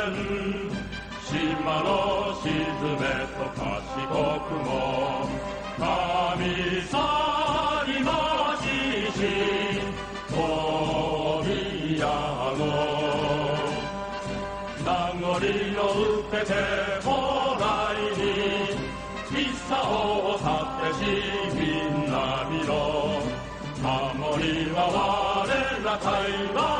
島の沈めと賢くも神さりましし扉の名残を受けてもらいに一茶を去ってしみんな見ろ守りは我ら台湾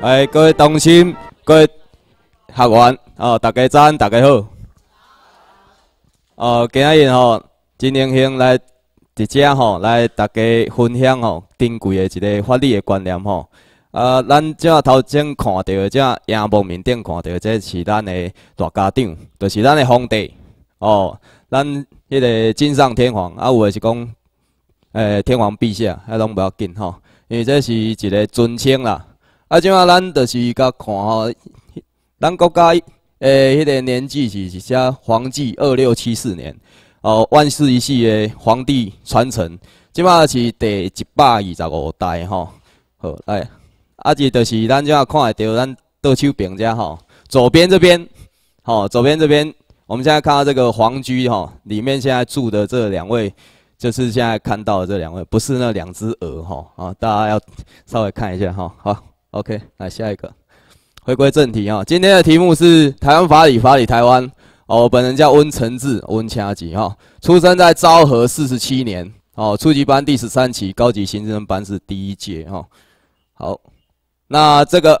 哎，各位同心，各位学员，哦，大家早，大家好。哦，今日吼，真荣幸来直接吼来，大家分享吼珍贵的一个法律的观念吼。啊，咱遮头前看到个正荧幕面顶看到个，即是咱的大家长，就是咱的皇帝哦，咱迄个锦上天皇，啊，有的是讲，诶，天皇陛下，迄拢不要紧吼，因为这是一个尊称啦。啊，即摆咱就是甲看吼，咱国家诶迄个年纪是是写皇帝二六七四年哦，万世一系诶皇帝传承，即摆是第一百二十五代吼，好哎，啊即就是咱即下看诶，就咱德秋平家吼，左边这边，吼，左边这边，我们现在看到这个皇居吼，里面现在住的这两位，就是现在看到的这两位，不是那两只鹅哈啊，大家要稍微看一下哈，好。OK，来下一个，回归正题啊！今天的题目是“台湾法理，法理台湾”。哦，本人叫温承志，温家吉哈，出生在昭和四十七年。哦，初级班第十三期，高级新生班是第一届哈。好，那这个，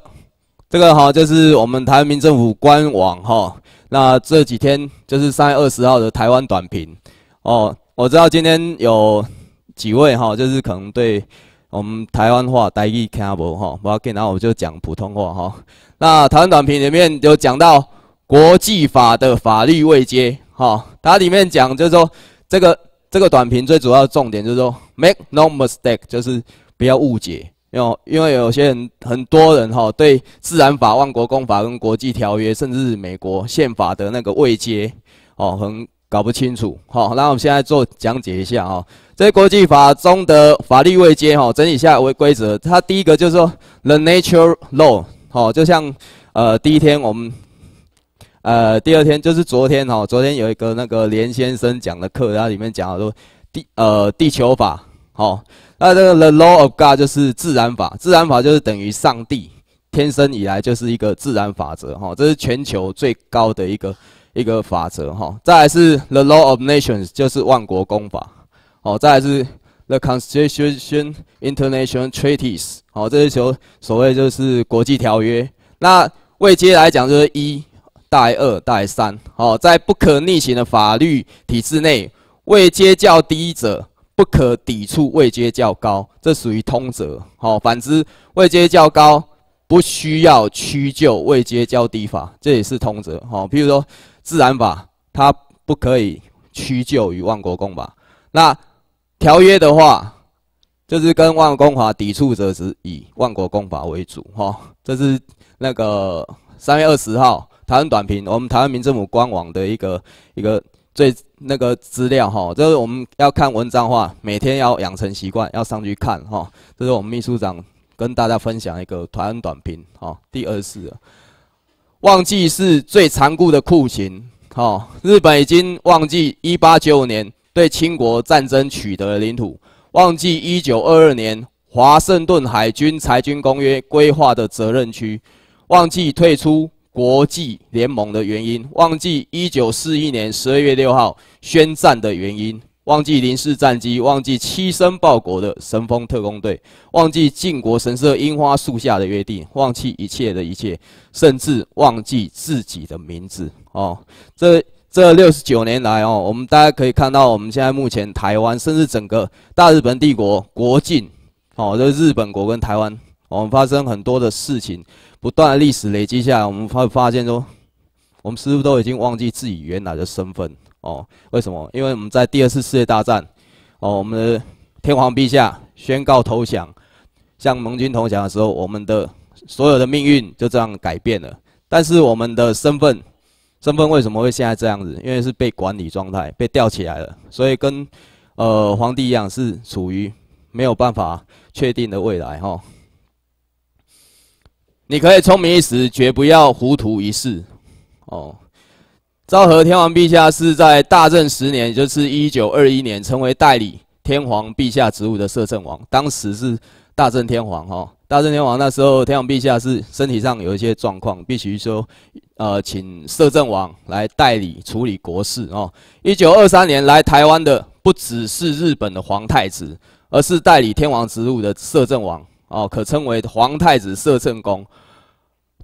这个哈，就是我们台湾民政府官网哈。那这几天就是三月二十号的台湾短评。哦，我知道今天有几位哈，就是可能对。我们台湾话待意听下无哈，不要紧，然后我就讲普通话哈。那台湾短评里面有讲到国际法的法律位阶哈，它里面讲就是说，这个这个短评最主要的重点就是说，make no mistake，就是不要误解，因为因为有些人很多人哈对自然法、万国公法跟国际条约，甚至美国宪法的那个位阶哦，很。搞不清楚，好，那我们现在做讲解一下啊。在国际法中的法律未接哈，整理一下为规则。它第一个就是说，the nature law，好，就像呃第一天我们，呃第二天就是昨天哈，昨天有一个那个连先生讲的课，然后里面讲说地呃地球法，好，那这个 the law of God 就是自然法，自然法就是等于上帝，天生以来就是一个自然法则哈，这是全球最高的一个。一个法则哈，再来是《The Law of Nations》，就是万国公法，哦，再来是《The Constitution International Treaties》，哦，这些就所谓就是国际条约。那位阶来讲就是一代、二代、三，哦，在不可逆行的法律体制内，位阶较低者不可抵触位阶较高，这属于通则，好，反之位阶较高不需要屈就位阶较低法，这也是通则，好，譬如说。自然法，它不可以屈就于万国公法。那条约的话，就是跟万国法抵触者是以万国公法为主。哈，这是那个三月二十号台湾短评，我们台湾民政府官网的一个一个最那个资料。哈，这是我们要看文章的话，每天要养成习惯，要上去看。哈，这是我们秘书长跟大家分享一个台湾短评。哈，第二次。忘记是最残酷的酷刑。好，日本已经忘记1895年对清国战争取得领土，忘记1922年华盛顿海军裁军公约规划的责任区，忘记退出国际联盟的原因，忘记1941年12月6号宣战的原因。忘记零式战机，忘记牺牲报国的神风特工队，忘记靖国神社樱花树下的约定，忘记一切的一切，甚至忘记自己的名字。哦，这这六十九年来哦，我们大家可以看到，我们现在目前台湾，甚至整个大日本帝国国境，哦，这日本国跟台湾，我们发生很多的事情，不断历史累积下来，我们发发现说，我们似乎都已经忘记自己原来的身份。哦，为什么？因为我们在第二次世界大战，哦，我们的天皇陛下宣告投降，向盟军投降的时候，我们的所有的命运就这样改变了。但是我们的身份，身份为什么会现在这样子？因为是被管理状态，被吊起来了，所以跟呃皇帝一样，是处于没有办法确定的未来。哈，你可以聪明一时，绝不要糊涂一世。哦。昭和天皇陛下是在大正十年，也就是一九二一年，成为代理天皇陛下职务的摄政王。当时是大正天皇，哈，大正天皇那时候天皇陛下是身体上有一些状况，必须说，呃，请摄政王来代理处理国事哦。一九二三年来台湾的不只是日本的皇太子，而是代理天皇职务的摄政王哦，可称为皇太子摄政公。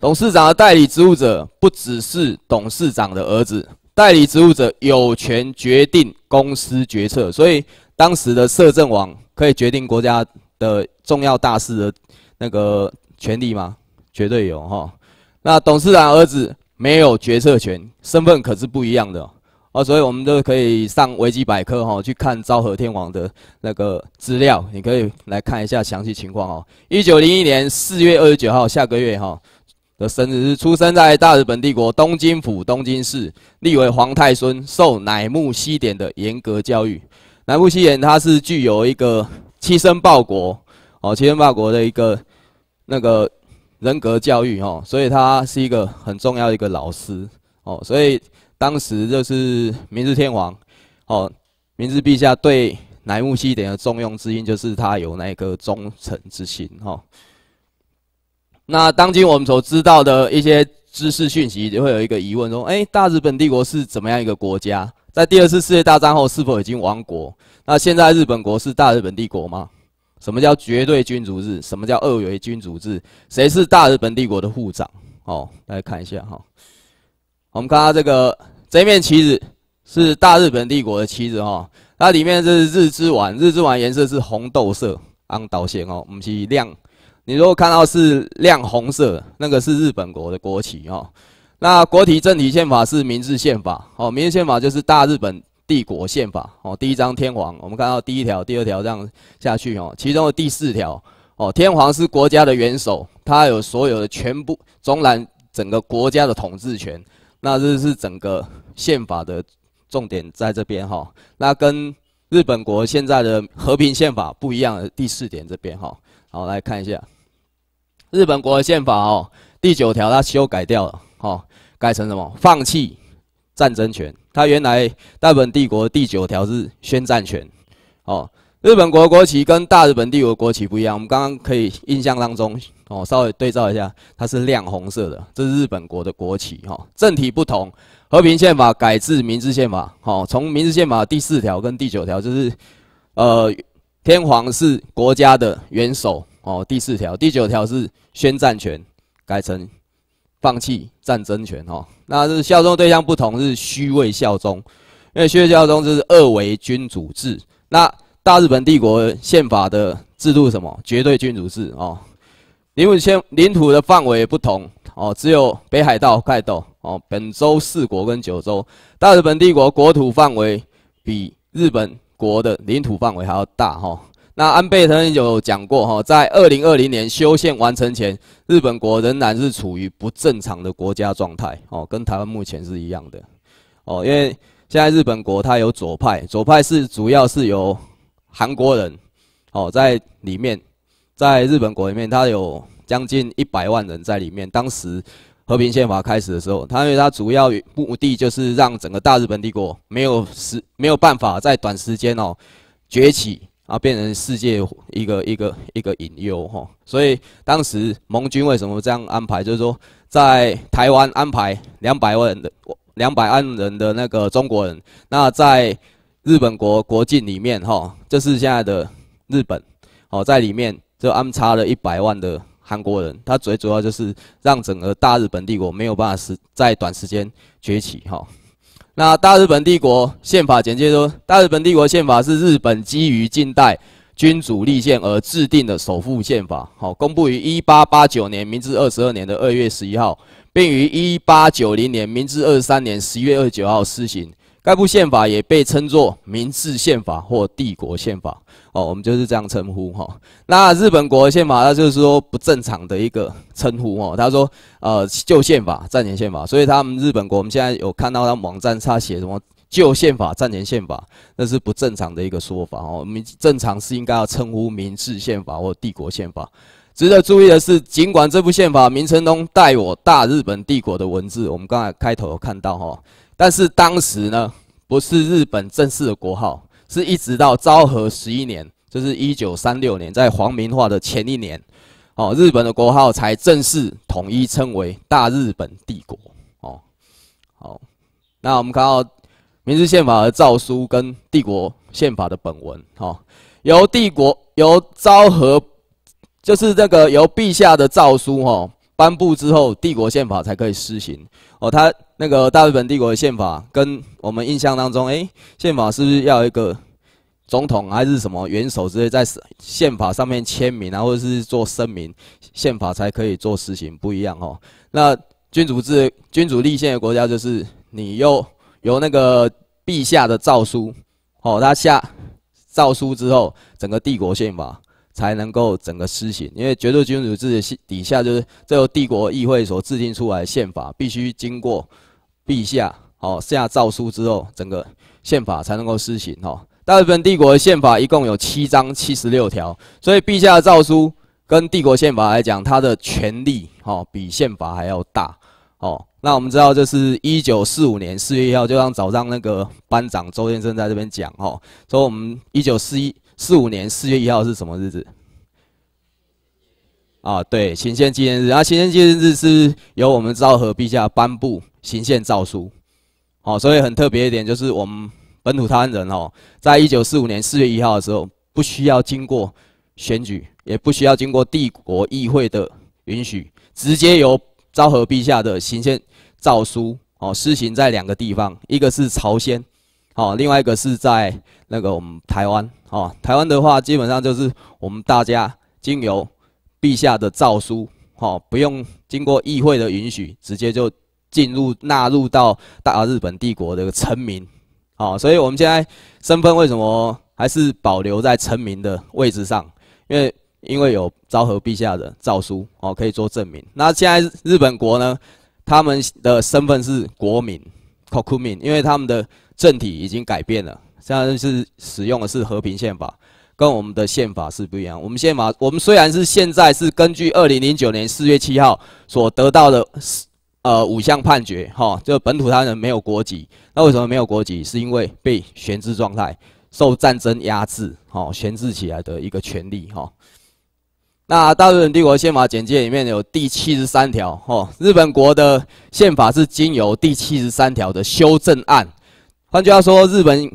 董事长的代理职务者不只是董事长的儿子，代理职务者有权决定公司决策，所以当时的摄政王可以决定国家的重要大事的那个权利吗？绝对有哈。那董事长儿子没有决策权，身份可是不一样的啊，所以我们都可以上维基百科哈去看昭和天王的那个资料，你可以来看一下详细情况哦。一九零一年四月二十九号，下个月哈。的生日是出生在大日本帝国东京府东京市，立为皇太孙，受乃木希典的严格教育。乃木希典他是具有一个弃身报国，哦，弃身报国的一个那个人格教育哦，所以他是一个很重要一个老师哦，所以当时就是明治天皇，哦，明治陛下对乃木希典的重用之一，就是他有那个忠诚之心哦。那当今我们所知道的一些知识讯息，就会有一个疑问说：，哎，大日本帝国是怎么样一个国家？在第二次世界大战后，是否已经亡国？那现在日本国是大日本帝国吗？什么叫绝对君主制？什么叫二元君主制？谁是大日本帝国的护长？哦，来看一下哈。我们看到这个，这面旗子是大日本帝国的旗子哈。它里面是日之丸，日之丸颜色是红豆色，昂导线哦，唔是亮。你如果看到是亮红色，那个是日本国的国旗哦。那国体政体宪法是明治宪法哦，明治宪法就是大日本帝国宪法哦。第一章天皇，我们看到第一条、第二条这样下去哦。其中的第四条哦，天皇是国家的元首，他有所有的全部总揽整个国家的统治权。那这是整个宪法的重点在这边哈。那跟日本国现在的和平宪法不一样的第四点这边哈。好，来看一下。日本国的宪法哦，第九条它修改掉了哦，改成什么？放弃战争权。它原来大本帝国第九条是宣战权。哦，日本国国旗跟大日本帝国国旗不一样，我们刚刚可以印象当中哦，稍微对照一下，它是亮红色的，这是日本国的国旗哈。政体不同，和平宪法改制明治宪法。哦，从明治宪法第四条跟第九条就是，呃，天皇是国家的元首。哦，第四条、第九条是宣战权，改成放弃战争权。哦，那是效忠对象不同，是虚位效忠，因为虚位效忠就是二为君主制。那大日本帝国宪法的制度什么？绝对君主制。哦，领土宪领土的范围不同。哦，只有北海道、盖斗哦本州四国跟九州。大日本帝国国土范围比日本国的领土范围还要大。哈。那安倍曾有讲过，哈，在二零二零年修宪完成前，日本国仍然是处于不正常的国家状态，哦，跟台湾目前是一样的，哦，因为现在日本国它有左派，左派是主要是由韩国人，哦，在里面，在日本国里面，它有将近一百万人在里面。当时和平宪法开始的时候，它因为它主要目的就是让整个大日本帝国没有时没有办法在短时间哦崛起。啊，变成世界一个一个一个隐忧哈，所以当时盟军为什么这样安排，就是说在台湾安排两百万的两百万人的那个中国人，那在日本国国境里面哈，这是现在的日本哦，在里面就安插了一百万的韩国人，他最主要就是让整个大日本帝国没有办法是在短时间崛起哈。那大日本帝国宪法简介说，大日本帝国宪法是日本基于近代君主立宪而制定的首富宪法。好，公布于一八八九年明治二十二年的二月十一号，并于一八九零年明治二十三年十一月二十九号施行。该部宪法也被称作《民事宪法》或《帝国宪法》，哦，我们就是这样称呼哈。那日本国宪法，那就是说不正常的一个称呼哦。他说，呃，旧宪法、战前宪法，所以他们日本国，我们现在有看到他网站他写什么旧宪法、战前宪法，那是不正常的一个说法哦。我们正常是应该要称呼《民事宪法》或《帝国宪法》。值得注意的是，尽管这部宪法名称中带有“大日本帝国的文字，我们刚才开头有看到哈。但是当时呢，不是日本正式的国号，是一直到昭和十一年，就是一九三六年，在皇民化的前一年，哦，日本的国号才正式统一称为大日本帝国，哦，好，那我们看到《明治宪法》的诏书跟《帝国宪法》的本文，哈，由帝国由昭和，就是这个由陛下的诏书，哈。颁布之后，帝国宪法才可以施行。哦，他那个大日本帝国的宪法，跟我们印象当中，哎，宪法是不是要一个总统还是什么元首之类在宪法上面签名啊，或者是做声明，宪法才可以做施行？不一样哦。那君主制、君主立宪的国家，就是你又由那个陛下的诏书，哦，他下诏书之后，整个帝国宪法。才能够整个施行，因为绝对君主制的底下就是这个帝国议会所制定出来宪法，必须经过陛下哦下诏书之后，整个宪法才能够施行哦。大日本帝国的宪法一共有七章七十六条，所以陛下的诏书跟帝国宪法来讲，它的权力哦比宪法还要大哦。那我们知道，这是一九四五年四月一号，就像早上那个班长周先生在这边讲哦，说我们一九四一。四五年四月一号是什么日子？啊，对，行宪纪念日。啊，行宪纪念日是由我们昭和陛下颁布行宪诏书，哦，所以很特别一点就是我们本土台湾人哦，在一九四五年四月一号的时候，不需要经过选举，也不需要经过帝国议会的允许，直接由昭和陛下的行宪诏书哦施行在两个地方，一个是朝鲜。哦，另外一个是在那个我们台湾哦，台湾的话基本上就是我们大家经由陛下的诏书，哦，不用经过议会的允许，直接就进入纳入到大日本帝国的臣民，哦，所以我们现在身份为什么还是保留在臣民的位置上？因为因为有昭和陛下的诏书哦，可以做证明。那现在日本国呢，他们的身份是国民，国民，因为他们的。政体已经改变了，现在是使用的是和平宪法，跟我们的宪法是不一样。我们宪法，我们虽然是现在是根据二零零九年四月七号所得到的，呃，五项判决，哈，就本土他人没有国籍，那为什么没有国籍？是因为被悬置状态，受战争压制，哦，悬置起来的一个权利，哈。那《大日本帝国宪法》简介里面有第七十三条，哦，日本国的宪法是经由第七十三条的修正案。换句话说，日本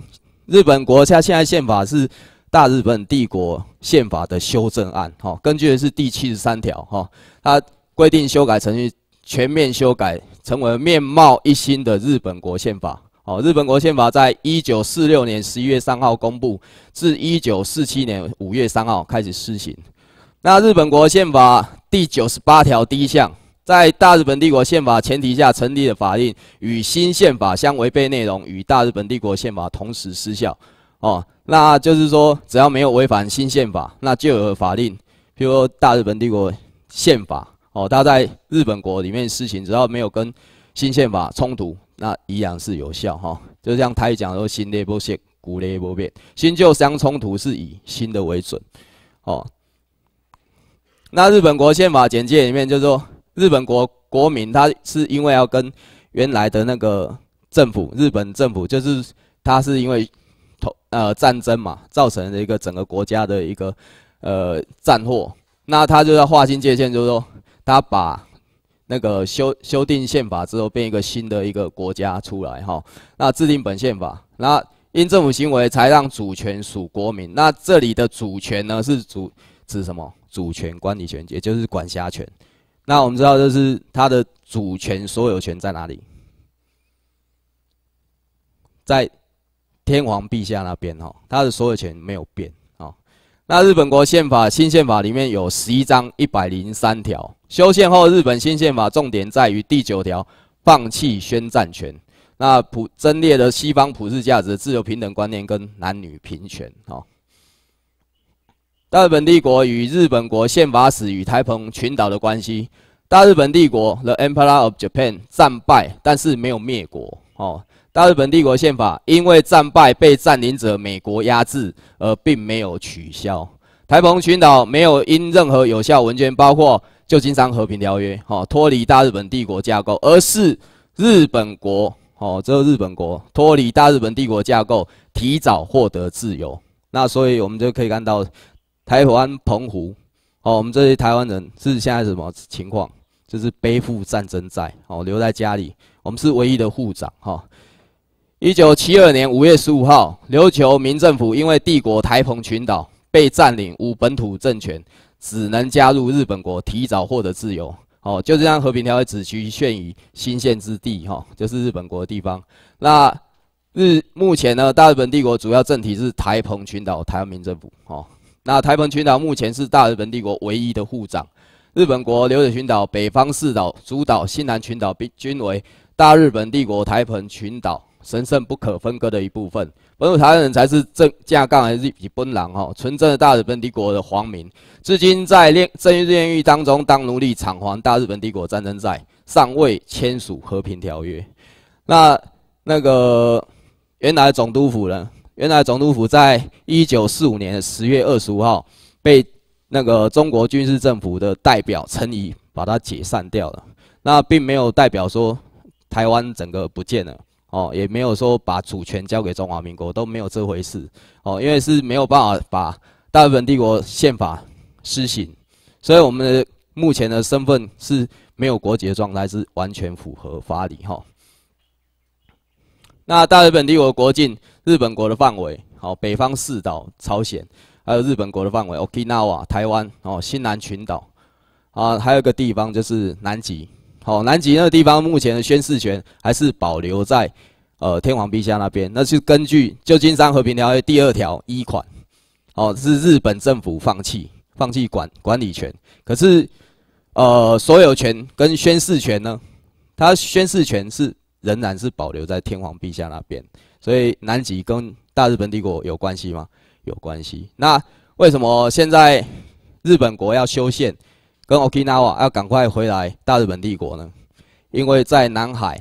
日本国家现在宪法是《大日本帝国宪法》的修正案。哈，根据的是第七十三条。哈，它规定修改程序，全面修改，成为面貌一新的日本国宪法。哦，日本国宪法在一九四六年十一月三号公布，至一九四七年五月三号开始施行。那日本国宪法第九十八条第一项。在大日本帝国宪法前提下成立的法令与新宪法相违背内容，与大日本帝国宪法同时失效。哦，那就是说，只要没有违反新宪法，那旧的法令，譬如说大日本帝国宪法，哦，它在日本国里面施行，只要没有跟新宪法冲突，那依然是有效。哈，就像他讲说，新内不现，古内不变，新旧相冲突是以新的为准。哦，那日本国宪法简介里面就说。日本国国民，他是因为要跟原来的那个政府，日本政府，就是他是因为投呃战争嘛，造成了一个整个国家的一个呃战祸，那他就要划清界限，就是说他把那个修修订宪法之后，变一个新的一个国家出来哈。那制定本宪法，那因政府行为才让主权属国民。那这里的主权呢，是主指什么？主权管理权，也就是管辖权。那我们知道，就是它的主权所有权在哪里？在天皇陛下那边哈，它的所有权没有变啊。那日本国宪法新宪法里面有十一章一百零三条，修宪后日本新宪法重点在于第九条，放弃宣战权。那普争列的西方普世价值，自由平等观念跟男女平权哦。大日本帝国与日本国宪法史与台澎群岛的关系。大日本帝国 （The Empire of Japan） 战败，但是没有灭国。哦，大日本帝国宪法因为战败被占领者美国压制，而并没有取消。台澎群岛没有因任何有效文件，包括《旧金山和平条约》哦，脱离大日本帝国架构，而是日本国哦，这日本国脱离大日本帝国架构，提早获得自由。那所以我们就可以看到。台湾澎湖，哦，我们这些台湾人是现在什么情况？就是背负战争债，哦，留在家里。我们是唯一的护长，哈。一九七二年五月十五号，琉球民政府因为帝国台澎群岛被占领，无本土政权，只能加入日本国，提早获得自由。哦，就这样和平条约只局限于新线之地，哈，就是日本国地方。那日目前呢，大日本帝国主要政体是台澎群岛台湾民政府，哦。那台澎群岛目前是大日本帝国唯一的护长，日本国琉球群岛北方四岛主岛西南群岛并均为大日本帝国台澎群岛神圣不可分割的一部分。本土台湾人才是正架杠还是奔狼哈？纯正的大日本帝国的皇民，至今在炼正义炼狱当中当奴隶，偿还大日本帝国战争债，尚未签署和平条约。那那个原来总督府呢？原来总督府在一九四五年十月二十五号被那个中国军事政府的代表陈仪把它解散掉了。那并没有代表说台湾整个不见了哦，也没有说把主权交给中华民国都没有这回事哦，因为是没有办法把大日本帝国宪法施行，所以我们的目前的身份是没有国籍的状态是完全符合法理哈。那大日本帝国国境。日本国的范围，好，北方四岛、朝鲜，还有日本国的范围，Okinawa、台湾，哦，西南群岛，啊，还有一个地方就是南极，好，南极那个地方目前的宣誓权还是保留在，呃，天皇陛下那边，那是根据《旧金山和平条约》第二条一款，哦，是日本政府放弃放弃管管理权，可是，呃，所有权跟宣誓权呢，它宣誓权是仍然是保留在天皇陛下那边。所以南极跟大日本帝国有关系吗？有关系。那为什么现在日本国要修宪，跟 Okinawa 要赶快回来大日本帝国呢？因为在南海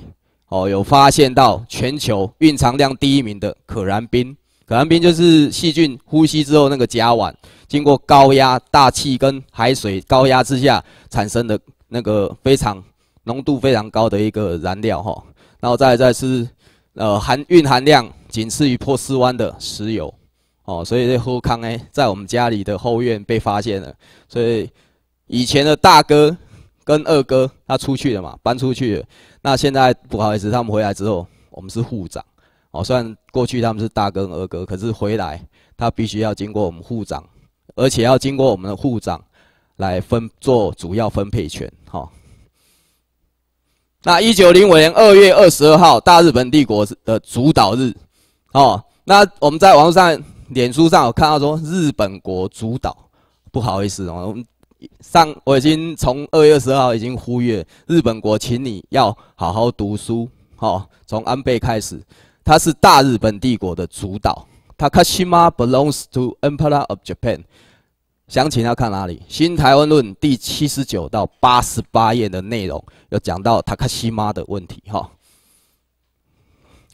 哦，有发现到全球蕴藏量第一名的可燃冰。可燃冰就是细菌呼吸之后那个甲烷，经过高压、大气跟海水高压之下产生的那个非常浓度非常高的一个燃料哈。然后再再是。呃，含蕴含量仅次于波斯湾的石油，哦，所以这后康哎，在我们家里的后院被发现了。所以以前的大哥跟二哥他出去了嘛，搬出去。那现在不好意思，他们回来之后，我们是护长。哦，虽然过去他们是大哥、二哥，可是回来他必须要经过我们护长，而且要经过我们的护长来分做主要分配权，哈。那一九零五年二月二十二号，大日本帝国的主导日，哦。那我们在网上、脸书上有看到说日本国主导，不好意思哦，上我已经从二月二十二号已经呼吁日本国，请你要好好读书，哦，从安倍开始，他是大日本帝国的主导，他 k a s h i m a belongs to Empire of Japan。详情要看哪里，《新台湾论》第七十九到八十八页的内容，有讲到塔克西马的问题。哈，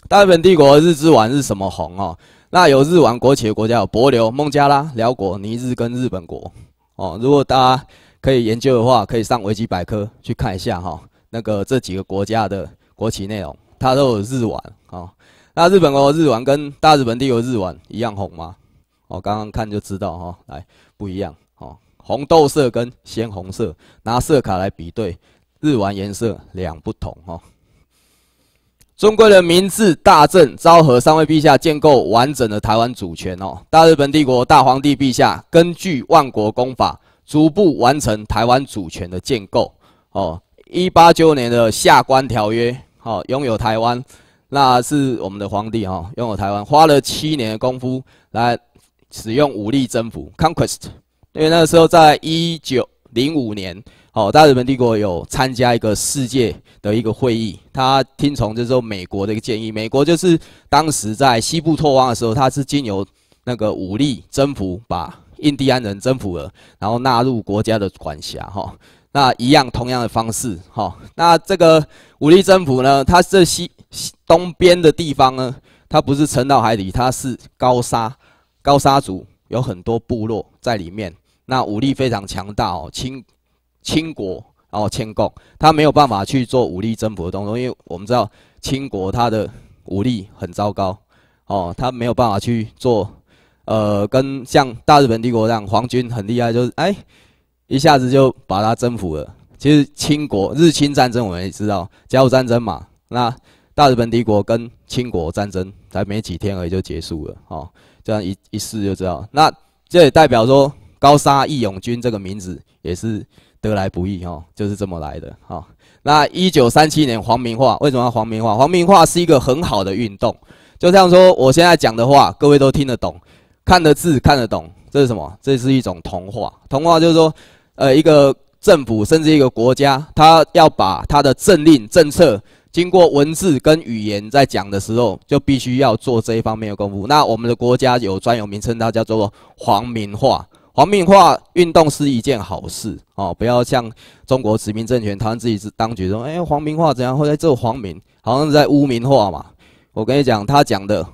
大日本帝国日之丸是什么红哦？那有日丸国旗的国家有伯琉、孟加拉、辽国、尼日跟日本国。哦，如果大家可以研究的话，可以上维基百科去看一下哈。那个这几个国家的国旗内容，它都有日丸啊。那日本国日丸跟大日本帝国日丸一样红吗？我刚刚看就知道哈，来不一样哦，红豆色跟鲜红色拿色卡来比对，日丸颜色两不同哈。中国的明治大政，昭和三位陛下建构完整的台湾主权哦，大日本帝国大皇帝陛下根据万国公法逐步完成台湾主权的建构哦，一八九年的下关条约哦，拥有台湾，那是我们的皇帝哦，拥有台湾花了七年的功夫来。使用武力征服 （conquest），因为那个时候在一九零五年，哦，大日本帝国有参加一个世界的一个会议，他听从就是说美国的一个建议。美国就是当时在西部拓荒的时候，他是经由那个武力征服把印第安人征服了，然后纳入国家的管辖。哈，那一样同样的方式，哈，那这个武力征服呢，它这西西东边的地方呢，它不是沉到海底，它是高沙。高沙族有很多部落在里面，那武力非常强大哦。清清国哦，迁供他没有办法去做武力征服的动作，因为我们知道清国他的武力很糟糕哦，他没有办法去做呃，跟像大日本帝国这样皇军很厉害，就是哎，一下子就把他征服了。其实清国日清战争我们也知道，甲午战争嘛，那大日本帝国跟清国战争才没几天而已就结束了哦。这样一一试就知道，那这也代表说“高沙义勇军”这个名字也是得来不易哈，就是这么来的哈。那一九三七年，黄明化为什么要黄明化？黄明化是一个很好的运动，就像说我现在讲的话，各位都听得懂、看得字、看得懂，这是什么？这是一种童话。童话就是说，呃，一个政府甚至一个国家，他要把他的政令、政策。经过文字跟语言在讲的时候，就必须要做这一方面的功夫。那我们的国家有专有名称，它叫做“皇民化”。皇民化运动是一件好事哦，不要像中国殖民政权、台湾自己是当局说：“哎，皇民化怎样？或在这个黄民好像是在污民化嘛？”我跟你讲，他讲的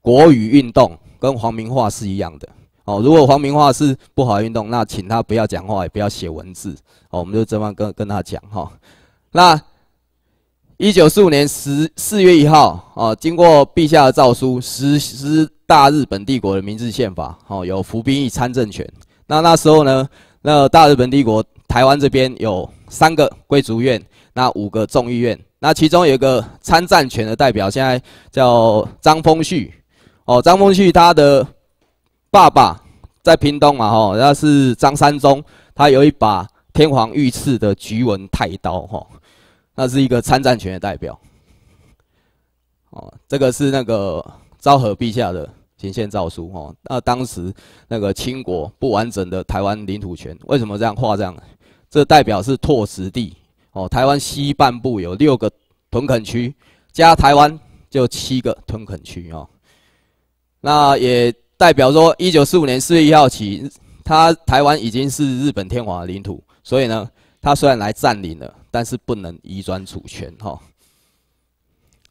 国语运动跟皇民化是一样的哦。如果皇民化是不好运动，那请他不要讲话，也不要写文字哦。我们就这么跟跟他讲哈。那一九四五年十四月一号，哦，经过陛下的诏书，实施大日本帝国的明治宪法，哦，有服兵役参政权。那那时候呢，那大日本帝国台湾这边有三个贵族院，那五个众议院，那其中有一个参战权的代表，现在叫张丰绪，哦，张丰绪他的爸爸在屏东嘛，吼，那是张三忠，他有一把天皇御赐的菊纹太刀，吼。那是一个参战权的代表，哦，这个是那个昭和陛下的行宪诏书哦。那当时那个清国不完整的台湾领土权，为什么这样画这样？这代表是拓殖地哦。台湾西半部有六个屯垦区，加台湾就七个屯垦区哦。那也代表说，一九四五年四月一号起，他台湾已经是日本天皇的领土，所以呢，他虽然来占领了。但是不能移转主权哈。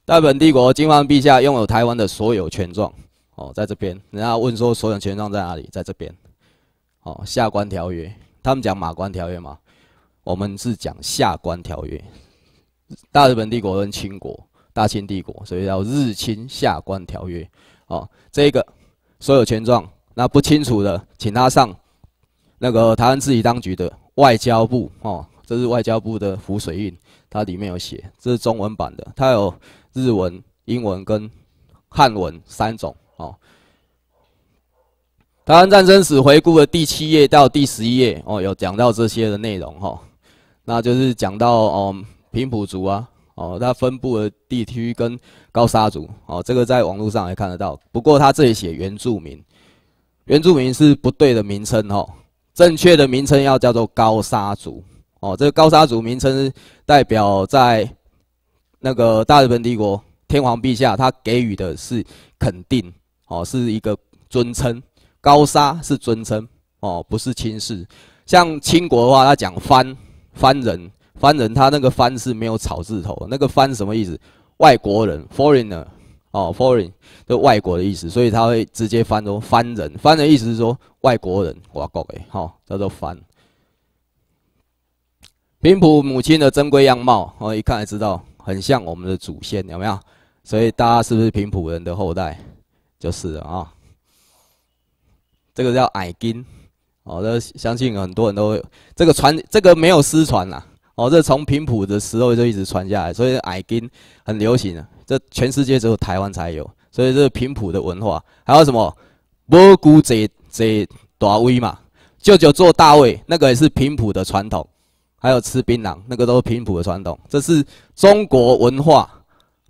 大日本帝国金皇陛下拥有台湾的所有权状哦，在这边。人家问说所有权状在哪里？在这边。哦，下关条约，他们讲马关条约嘛，我们是讲下关条约。大日本帝国跟清国，大清帝国，所以叫日清下关条约。哦，这个所有权状，那不清楚的，请他上那个台湾自己当局的外交部哦。这是外交部的《浮水印》，它里面有写，这是中文版的，它有日文、英文跟汉文三种哦。《台湾战争史回顾》的第七页到第十一页哦，有讲到这些的内容哈，那就是讲到哦平埔族啊，哦它分布的地区跟高沙族哦，这个在网络上也看得到，不过它这里写原住民，原住民是不对的名称哦，正确的名称要叫做高沙族。哦，这个高沙族名称代表在那个大日本帝国天皇陛下他给予的是肯定，哦，是一个尊称，高沙是尊称，哦，不是轻视。像清国的话，他讲藩藩人，藩人他那个藩是没有草字头，那个藩什么意思？外国人 （foreigner），哦，foreign 的外国的意思，所以他会直接翻成藩人。藩人意思是说外国人，哇，国的，哦，叫做藩。平埔母亲的珍贵样貌哦，一看就知道很像我们的祖先，有没有？所以大家是不是平埔人的后代，就是了啊。这个叫矮金哦，这相信很多人都这个传这个没有失传啦哦，这从平埔的时候就一直传下来，所以矮金很流行啊。这全世界只有台湾才有，所以这是平埔的文化。还有什么伯姑姐姐大威嘛，舅舅做大卫，那个也是平埔的传统。还有吃槟榔，那个都是平埔的传统，这是中国文化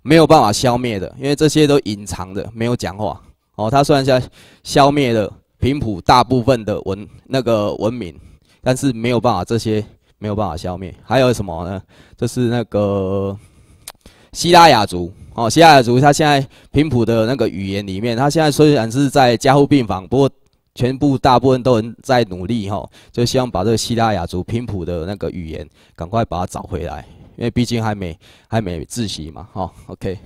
没有办法消灭的，因为这些都隐藏着，没有讲话。哦，它虽然在消灭了平埔大部分的文那个文明，但是没有办法这些没有办法消灭。还有什么呢？就是那个西拉雅族哦，西拉雅族，他现在平埔的那个语言里面，他现在虽然是在加护病房不过。全部大部分都很在努力哈，就希望把这个希腊雅族拼谱的那个语言赶快把它找回来，因为毕竟还没还没自习嘛哈。OK，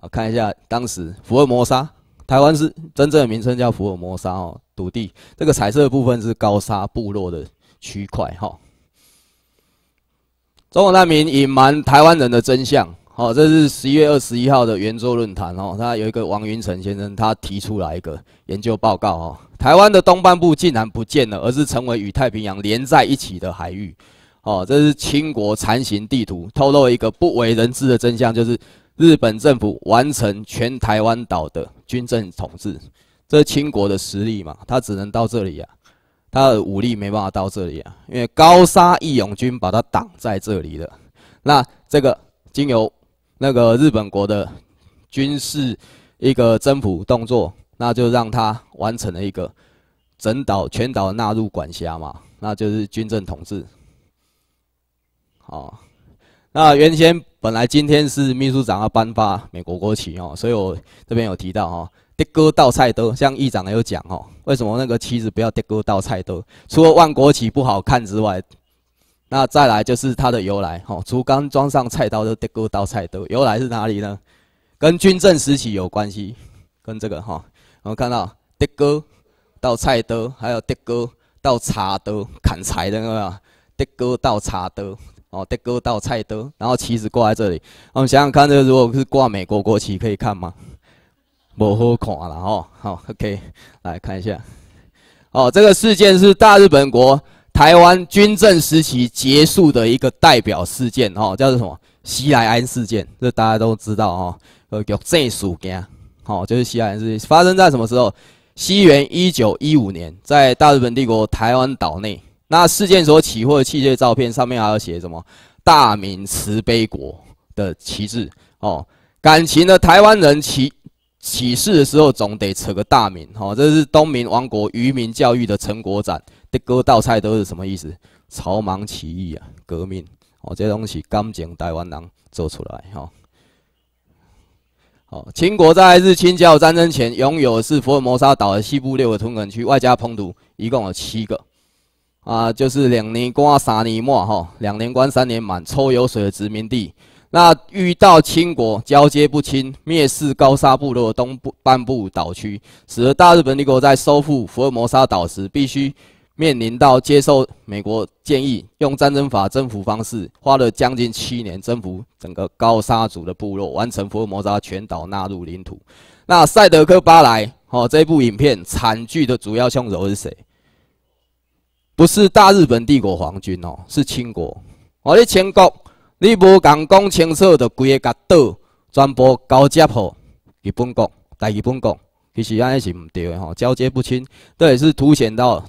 好看一下当时福尔摩沙，台湾是真正的名称叫福尔摩沙哦，土地这个彩色部分是高沙部落的区块哈。中国难民隐瞒台湾人的真相。哦，这是十一月二十一号的圆桌论坛哦，他有一个王云成先生，他提出来一个研究报告哦，台湾的东半部竟然不见了，而是成为与太平洋连在一起的海域，哦，这是清国残形地图透露一个不为人知的真相，就是日本政府完成全台湾岛的军政统治，这是清国的实力嘛，他只能到这里啊，他的武力没办法到这里啊，因为高沙义勇军把他挡在这里了，那这个经由。那个日本国的军事一个征服动作，那就让他完成了一个整岛全岛纳入管辖嘛，那就是军政统治。好，那原先本来今天是秘书长要颁发美国国旗哦，所以我这边有提到哈，的哥倒菜刀，像议长也有讲哦，为什么那个旗子不要的哥倒菜刀？除了万国旗不好看之外。那再来就是它的由来，哦，竹竿装上菜刀的德哥刀菜刀由来是哪里呢？跟军政时期有关系，跟这个，哦，我们看到德哥刀菜刀，还有德哥刀茶刀砍柴的那个，的德哥刀茶刀，哦，德哥刀菜刀，然后旗子挂在这里，我们想想看，这如果是挂美国国旗，可以看吗？不好看了，哦。好，，OK，来看一下，哦，这个事件是大日本国。台湾军政时期结束的一个代表事件，哦，叫做什么？西莱安事件，这大家都知道，哈，呃，叫正鼠件，好，就是西莱安事件，发生在什么时候？西元一九一五年，在大日本帝国台湾岛内。那事件所起获的器械照片上面还要写什么？大明慈悲国的旗帜，哦，感情的台湾人起起事的时候总得扯个大名，哈，这是东明王国渔民教育的成果展。的哥道菜都是什么意思？草莽起义啊，革命哦，这些东西刚情台湾人做出来哈。哦，秦国在日清交战争前拥有是福尔摩沙岛的西部六个屯垦区，外加澎湖，一共有七个。啊，就是两年关三年末哈，两年关三年满抽油水的殖民地。那遇到清国交接不清，蔑视高沙部落东部半部岛区，使得大日本帝国在收复福尔摩沙岛时必须。面临到接受美国建议，用战争法征服方式，花了将近七年征服整个高沙族的部落，完成福尔摩沙全岛纳入领土。那《赛德克·巴莱》哦，这部影片惨剧的主要凶手是谁？不是大日本帝国皇军哦，是清国。哦，你清国，你无敢讲清楚的，归个岛转播交接好日本国，大日本国，其实安也是唔对的吼，交接不清，这也是凸显到。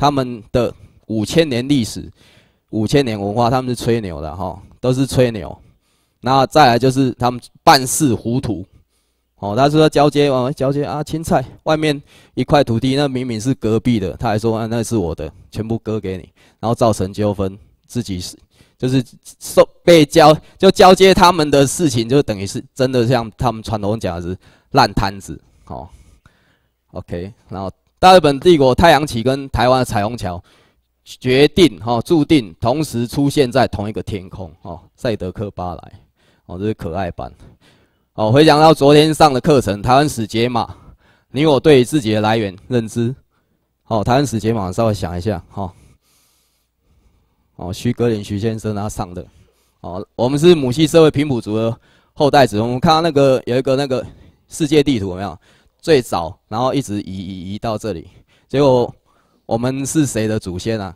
他们的五千年历史、五千年文化，他们是吹牛的哈，都是吹牛。那再来就是他们办事糊涂，哦，他说交接完交接啊，青菜外面一块土地，那明明是隔壁的，他还说啊，那是我的，全部割给你，然后造成纠纷，自己是就是受被交就交接他们的事情，就等于是真的像他们传统讲的是烂摊子，哦 o k 然后。大日本帝国太阳旗跟台湾的彩虹桥，决定哈注定同时出现在同一个天空哈，赛德克巴莱哦，这是可爱版哦。回想到昨天上的课程《台湾史解码》，你我对自己的来源认知。好，《台湾史解码》稍微想一下哈。哦，徐格林徐先生他上的。哦，我们是母系社会平埔族的后代子孙。我们看到那个有一个那个世界地图没有？最早，然后一直移移移到这里，结果我们是谁的祖先呢？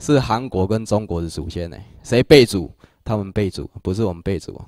是韩国跟中国的祖先呢，谁被祖？他们被祖，不是我们被祖。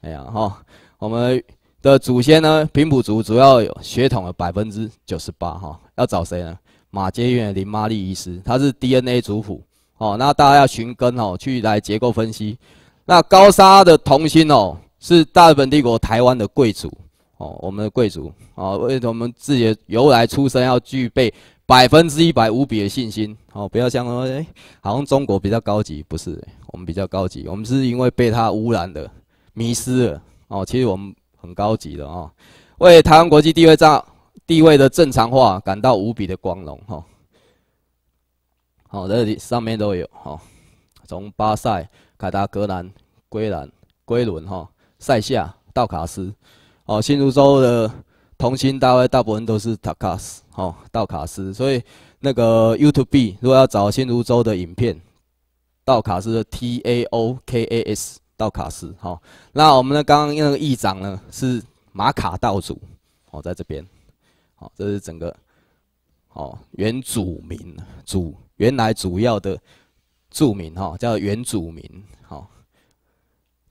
哎呀哈，我们的祖先呢？平埔族主要有血统的百分之九十八哈，要找谁呢？马杰远林妈丽医师，他是 DNA 族谱哦，那大家要寻根哦，去来结构分析，那高沙的同心哦，是大日本帝国台湾的贵族。哦，我们的贵族哦，为我们自己的由来出身要具备百分之一百无比的信心哦，不要像说哎，好像中国比较高级，不是我们比较高级，我们是因为被他污染的，迷失了哦。其实我们很高级的哦，为台湾国际地位上地位的正常化感到无比的光荣哈。好，这里上面都有哈，从巴塞、卡达、格兰、归兰、归伦哈、塞夏、道卡斯。哦，新竹州的同心大概大部分都是塔卡斯，哦，道卡斯，所以那个 YouTube 如果要找新竹州的影片，道卡斯的 T A O K A S，道卡斯，好，那我们的刚刚那个议长呢是马卡道主，哦，在这边，好，这是整个，哦，原住民，主原来主要的住民，哈，叫原住民，好。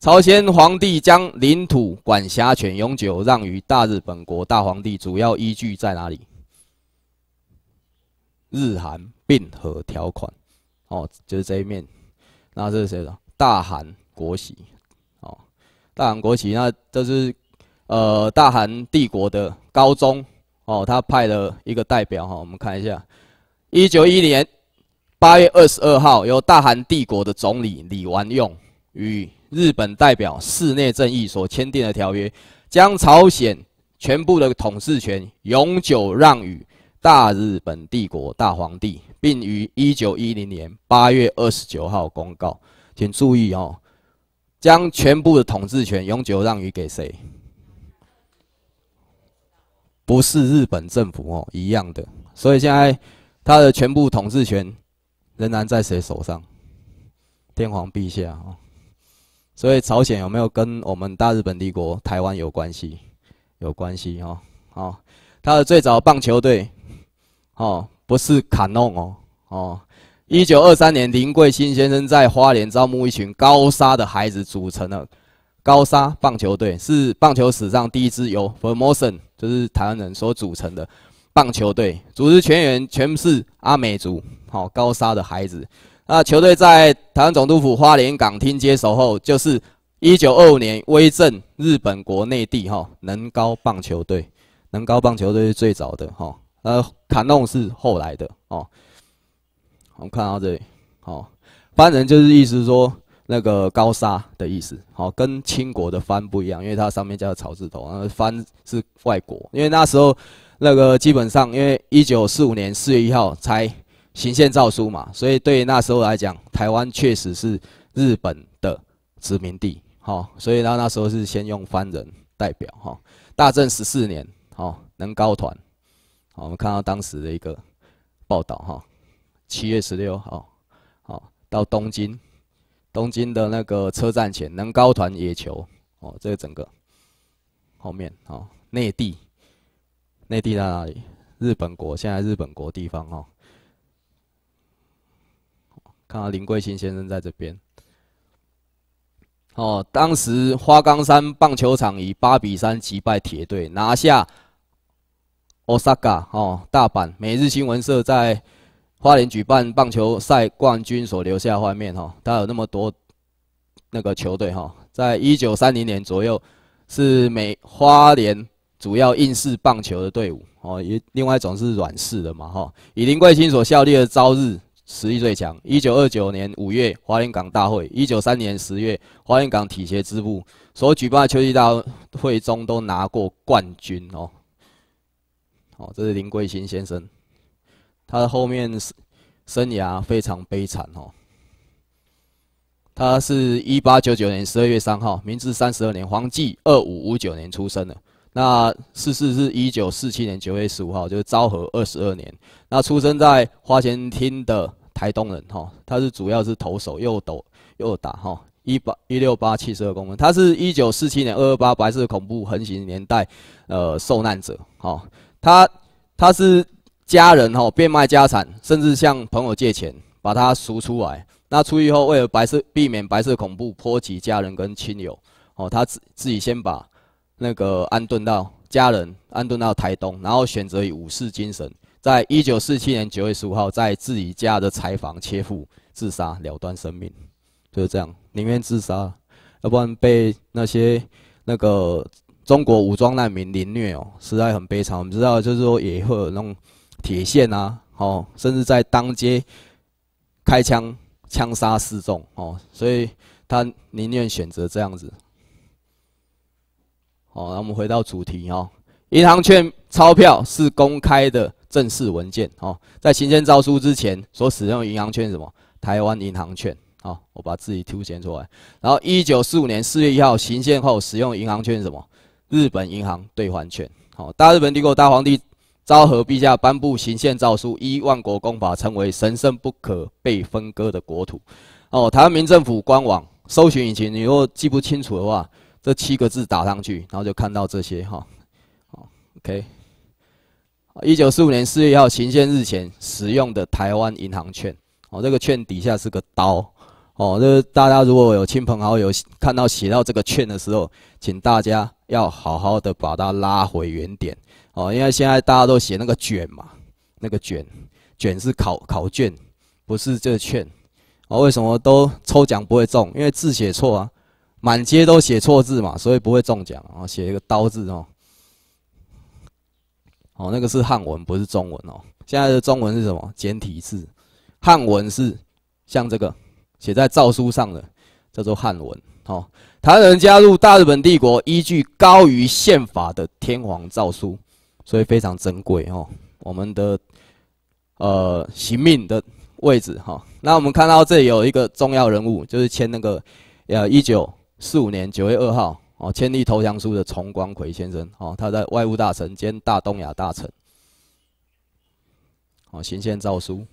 朝鲜皇帝将领土管辖权永久让于大日本国大皇帝，主要依据在哪里？日韩并合条款，哦，就是这一面。那这是谁的？大韩国旗，哦，大韩国旗，那这是，呃，大韩帝国的高宗，哦，他派了一个代表哈，我们看一下，一九一一年八月二十二号，由大韩帝国的总理李完用与。日本代表室内正义所签订的条约，将朝鲜全部的统治权永久让与大日本帝国大皇帝，并于一九一零年八月二十九号公告。请注意哦，将全部的统治权永久让与给谁？不是日本政府哦，一样的。所以现在他的全部统治权仍然在谁手上？天皇陛下所以朝鲜有没有跟我们大日本帝国、台湾有关系？有关系哦。好，他的最早棒球队哦，不是卡弄哦哦。一九二三年，林桂新先生在花莲招募一群高沙的孩子，组成了高沙棒球队，是棒球史上第一支由 Formosan，就是台湾人所组成的棒球队，组织全员全是阿美族，好高沙的孩子。啊，球队在台湾总督府花莲港厅接手后，就是一九二五年威震日本国内地哈，能高棒球队，能高棒球队是最早的哈，呃，卡弄是后来的哦。我们看到这里，哦，蕃人就是意思说那个高沙的意思，好，跟清国的蕃不一样，因为它上面加草字头啊，蕃是外国，因为那时候那个基本上因为一九四五年四月一号才。行宪诏书嘛，所以对那时候来讲，台湾确实是日本的殖民地，哈，所以呢，那时候是先用藩人代表，哈。大正十四年，哈，能高团，好，我们看到当时的一个报道，哈，七月十六，好，好到东京，东京的那个车站前，能高团野球，哦，这个整个后面，哦，内地，内地在哪里？日本国，现在日本国地方，哦。啊，林桂新先生在这边。哦，当时花岗山棒球场以八比三击败铁队，拿下 Osaka 哦，大阪每日新闻社在花莲举办棒球赛冠军所留下画面哈，它有那么多那个球队哈，在一九三零年左右是美花莲主要硬式棒球的队伍哦，也另外一种是软式的嘛哈，以林桂新所效力的朝日。实力最强。一九二九年五月，花园港大会；一九三年十月，花园港体协支部所举办的秋季大会中，都拿过冠军哦。哦，这是林桂新先生，他的后面生涯非常悲惨哦。他是一八九九年十二月三号，明治三十二年黄记二五五九年出生的。那四四是一九四七年九月十五号，就是昭和二十二年。那出生在花钱厅的台东人哈，他是主要是投手又抖又打哈。一八一六八七十二公分，他是一九四七年二二八白色恐怖横行年代，呃，受难者哈。他他是家人哈变卖家产，甚至向朋友借钱把他赎出来。那出狱后，为了白色避免白色恐怖波及家人跟亲友，哦，他自自己先把。那个安顿到家人，安顿到台东，然后选择以武士精神，在一九四七年九月十五号，在自己家的柴房切腹自杀了断生命，就是这样，宁愿自杀，要不然被那些那个中国武装难民凌虐哦，实在很悲惨。我们知道，就是说也会有那种铁线啊，哦，甚至在当街开枪枪杀示众哦，所以他宁愿选择这样子。哦，那我们回到主题哦。银行券钞票是公开的正式文件哦。在行政诏书之前，所使用银行券什么？台湾银行券哦，我把自己凸显出来。然后，一九四五年四月一号行宪后，使用银行券什么？日本银行兑换券。好，大日本帝国大皇帝昭和陛下颁布行宪诏书，依万国公法，成为神圣不可被分割的国土。哦，台湾民政府官网搜寻引擎，你如果记不清楚的话。这七个字打上去，然后就看到这些哈，好，OK，一九四五年四月号《行宪日前使用的台湾银行券，哦，这个券底下是个刀，哦，这大家如果有亲朋好友看到写到这个券的时候，请大家要好好的把它拉回原点，哦，因为现在大家都写那个卷嘛，那个卷，卷是考考卷，不是这个券，哦，为什么都抽奖不会中？因为字写错啊。满街都写错字嘛，所以不会中奖啊！写一个刀字哦，哦，那个是汉文，不是中文哦。现在的中文是什么？简体字，汉文是像这个写在诏书上的，叫做汉文。哦，台湾人加入大日本帝国，依据高于宪法的天皇诏书，所以非常珍贵哦。我们的呃行命的位置哈，那我们看到这里有一个重要人物，就是签那个呃一九。四五年九月二号，哦，签立投降书的重光葵先生，哦，他在外务大臣兼大东亚大臣，哦，行宪诏书。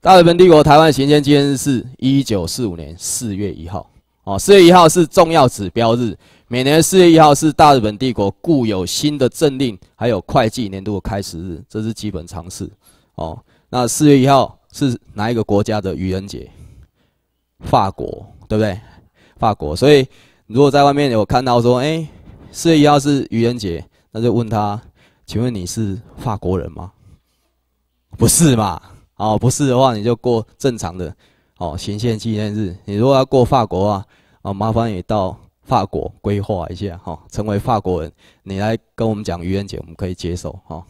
大日本帝国台湾行宪纪念日是一九四五年四月一号，哦，四月一号是重要指标日，每年四月一号是大日本帝国固有新的政令，还有会计年度的开始日，这是基本常识，哦，那四月一号是哪一个国家的愚人节？法国对不对？法国，所以如果在外面有看到说，哎，四月一号是愚人节，那就问他，请问你是法国人吗？不是嘛？哦，不是的话，你就过正常的哦，行宪纪念日。你如果要过法国啊，啊，麻烦你到法国规划一下哈，成为法国人，你来跟我们讲愚人节，我们可以接受哈。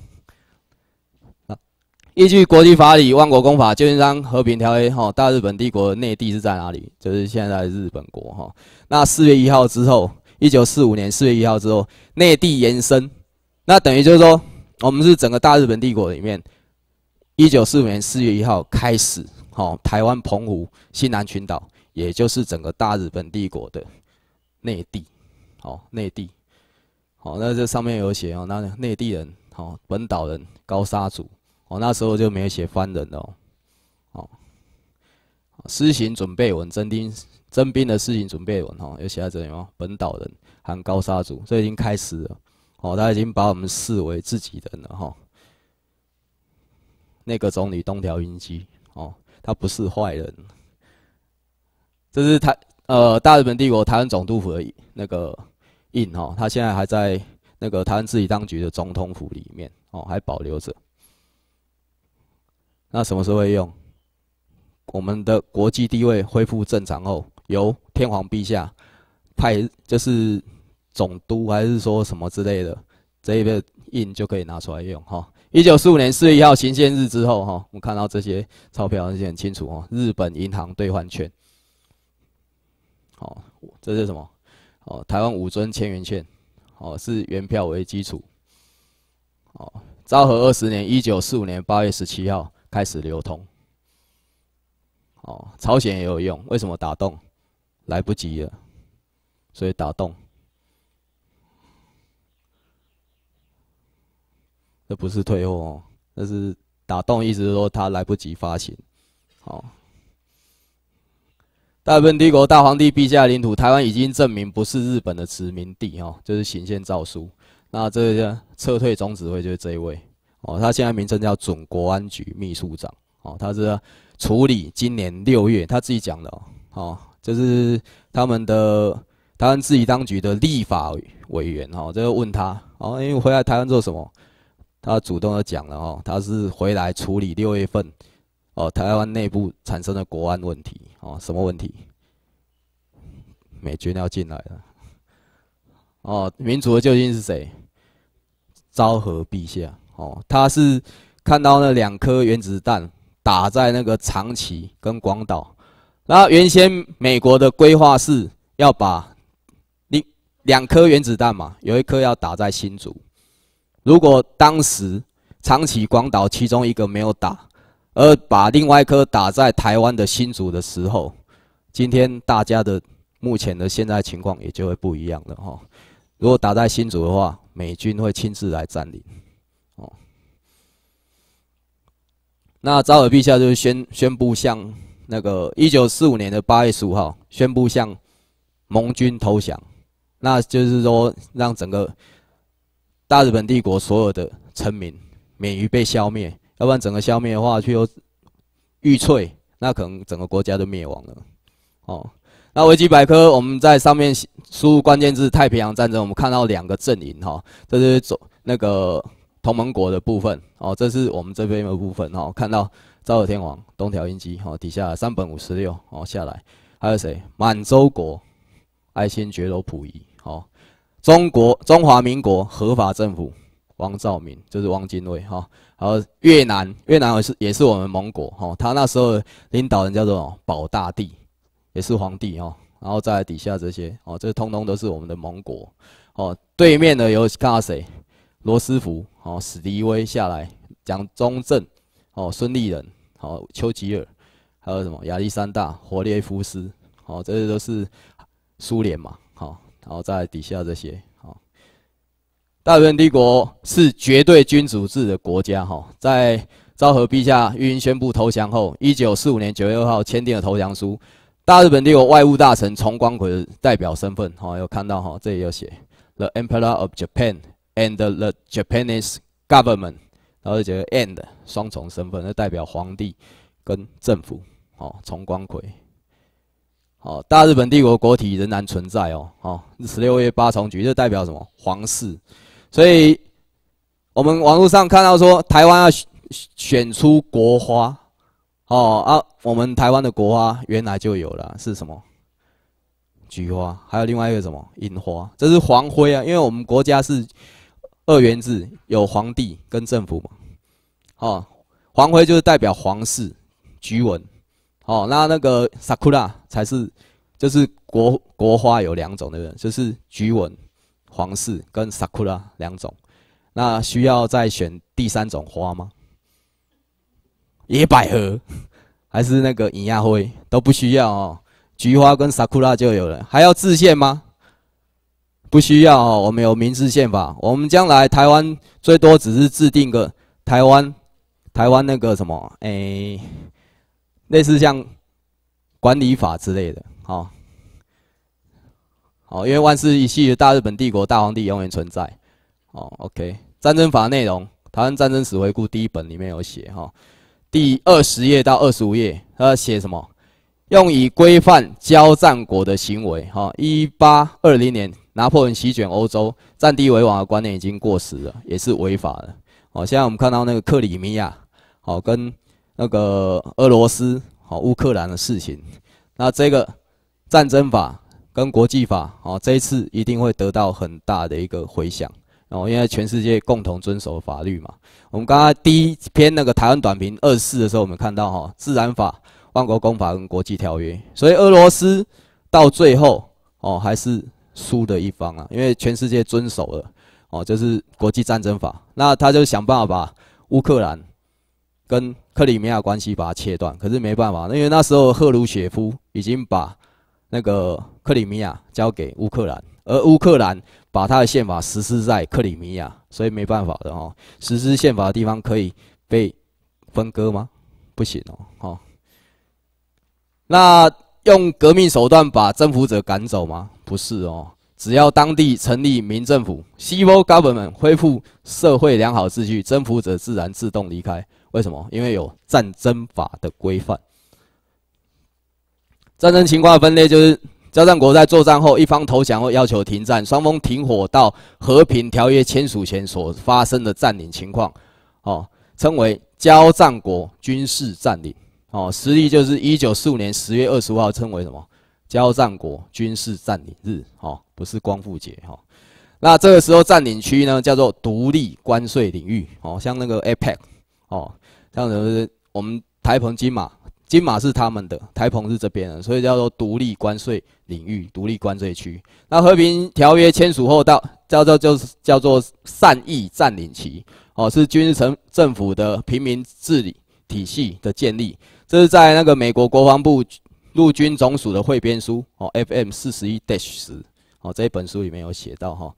依据国际法理、万国公法、旧金山和平条约，哈，大日本帝国内地是在哪里？就是现在日本国，哈。那四月一号之后，一九四五年四月一号之后，内地延伸，那等于就是说，我们是整个大日本帝国里面，一九四五年四月一号开始，哈，台湾、澎湖、西南群岛，也就是整个大日本帝国的内地，好，内地，好，那这上面有写哦，那内地人，好，本岛人、高沙族。我那时候就没有写番人哦，哦，施行准备文征兵征兵的事情准备文哈，有写在这里吗？本岛人含高沙族，这已经开始了，哦，他已经把我们视为自己人了哈。那个总理东条英机哦，他不是坏人，这是台呃大日本帝国台湾总督府的那个印哦，他现在还在那个台湾自己当局的总统府里面哦，还保留着。那什么时候用？我们的国际地位恢复正常后，由天皇陛下派，就是总督还是说什么之类的，这一边印就可以拿出来用哈。一九四五年四月一号行宪日之后哈，我们看到这些钞票还是很清楚哦。日本银行兑换券，好，这是什么？哦，台湾五尊千元券，哦，是原票为基础。哦，昭和二十年一九四五年八月十七号。开始流通，哦，朝鲜也有用，为什么打洞？来不及了，所以打洞。这不是退货，哦，那是打洞，意思是说他来不及发行。好，大日本帝国大皇帝陛下领土，台湾已经证明不是日本的殖民地，哈，就是行宪诏书。那这个撤退总指挥就是这一位。哦，他现在名称叫准国安局秘书长。哦，他是处理今年六月他自己讲的哦。哦，这是他们的台湾自己当局的立法委员。哦，这个问他，哦，因为回来台湾做什么？他主动的讲了哦，他是回来处理六月份哦台湾内部产生的国安问题。哦，什么问题？美军要进来了。哦，民主的究竟是谁？昭和陛下。哦，他是看到那两颗原子弹打在那个长崎跟广岛。那原先美国的规划是要把你两颗原子弹嘛，有一颗要打在新竹。如果当时长崎、广岛其中一个没有打，而把另外一颗打在台湾的新竹的时候，今天大家的目前的现在情况也就会不一样了哈。如果打在新竹的话，美军会亲自来占领。那昭尔陛下就宣宣布向那个一九四五年的八月十五号宣布向盟军投降，那就是说让整个大日本帝国所有的臣民免于被消灭，要不然整个消灭的话却又玉翠，那可能整个国家都灭亡了。哦，那维基百科我们在上面输入关键字“太平洋战争”，我们看到两个阵营哈，这是走那个。同盟国的部分哦，这是我们这边的部分哦，看到昭和天皇东条英机哦，底下三本五十六哦下来，还有谁？满洲国爱新觉罗溥仪哦，中国中华民国合法政府王兆民这是汪精卫哈，然后越南，越南也是也是我们盟国哦，他那时候领导人叫做保大帝，也是皇帝哦，然后在底下这些哦，这通通都是我们的盟国哦。对面的有看到谁？罗斯福，哦，史迪威下来，蒋中正，哦，孙立人，哦，丘吉尔，还有什么亚历山大、霍列夫斯，哦，这些都是苏联嘛，好，然后在底下这些，好，大日本帝国是绝对君主制的国家，哈，在昭和陛下御英宣布投降后，一九四五年九月二号签订了投降书，大日本帝国外务大臣重光的代表身份，好，有看到哈，这里有写 The Emperor of Japan。and the Japanese government，然后就叫 and 双重身份，那代表皇帝跟政府，哦，重光葵，哦，大日本帝国国体仍然存在哦，哦，十六月八重菊就代表什么皇室，所以我们网络上看到说台湾要选出国花，哦啊，我们台湾的国花原来就有了是什么？菊花，还有另外一个什么樱花，这是黄灰啊，因为我们国家是。二元制有皇帝跟政府嘛？哦，皇灰就是代表皇室，菊纹，哦，那那个 sakura 才是，就是国国花有两种对不对？就是菊纹、皇室跟 sakura 两种，那需要再选第三种花吗？野百合还是那个银亚灰都不需要哦，菊花跟 sakura 就有了，还要自荐吗？不需要，我们有民事宪法。我们将来台湾最多只是制定个台湾、台湾那个什么，哎，类似像管理法之类的，好，好，因为万世一系的大日本帝国大皇帝永远存在，哦，OK，战争法内容，台湾战争史回顾第一本里面有写哈，第二十页到二十五页，他写什么？用以规范交战国的行为，哈，一八二零年，拿破仑席卷欧洲，占地为王的观念已经过时了，也是违法的，好，现在我们看到那个克里米亚，好，跟那个俄罗斯，好，乌克兰的事情，那这个战争法跟国际法，好，这一次一定会得到很大的一个回响，哦，因为全世界共同遵守法律嘛。我们刚刚第一篇那个台湾短评二四的时候，我们看到哈自然法。邦国公法跟国际条约，所以俄罗斯到最后哦还是输的一方啊，因为全世界遵守了哦，就是国际战争法。那他就想办法把乌克兰跟克里米亚关系把它切断，可是没办法，因为那时候赫鲁雪夫已经把那个克里米亚交给乌克兰，而乌克兰把他的宪法实施在克里米亚，所以没办法的哦，实施宪法的地方可以被分割吗？不行哦，那用革命手段把征服者赶走吗？不是哦，只要当地成立民政府，i l government 恢复社会良好秩序，征服者自然自动离开。为什么？因为有战争法的规范。战争情况分类就是交战国在作战后一方投降或要求停战，双方停火到和平条约签署前所发生的占领情况，哦，称为交战国军事占领。哦，实力就是一九四五年十月二十五号，称为什么？交战国军事占领日，哦，不是光复节，哈。那这个时候占领区呢，叫做独立关税领域，哦，像那个 APEC，哦，像什么？我们台澎金马，金马是他们的，台澎是这边，的，所以叫做独立关税领域、独立关税区。那和平条约签署后，到叫做就是叫做善意占领期，哦，是军事层政府的平民治理体系的建立。这是在那个美国国防部陆军总署的汇编书哦，FM 四十一 dash 十哦，这一本书里面有写到哈，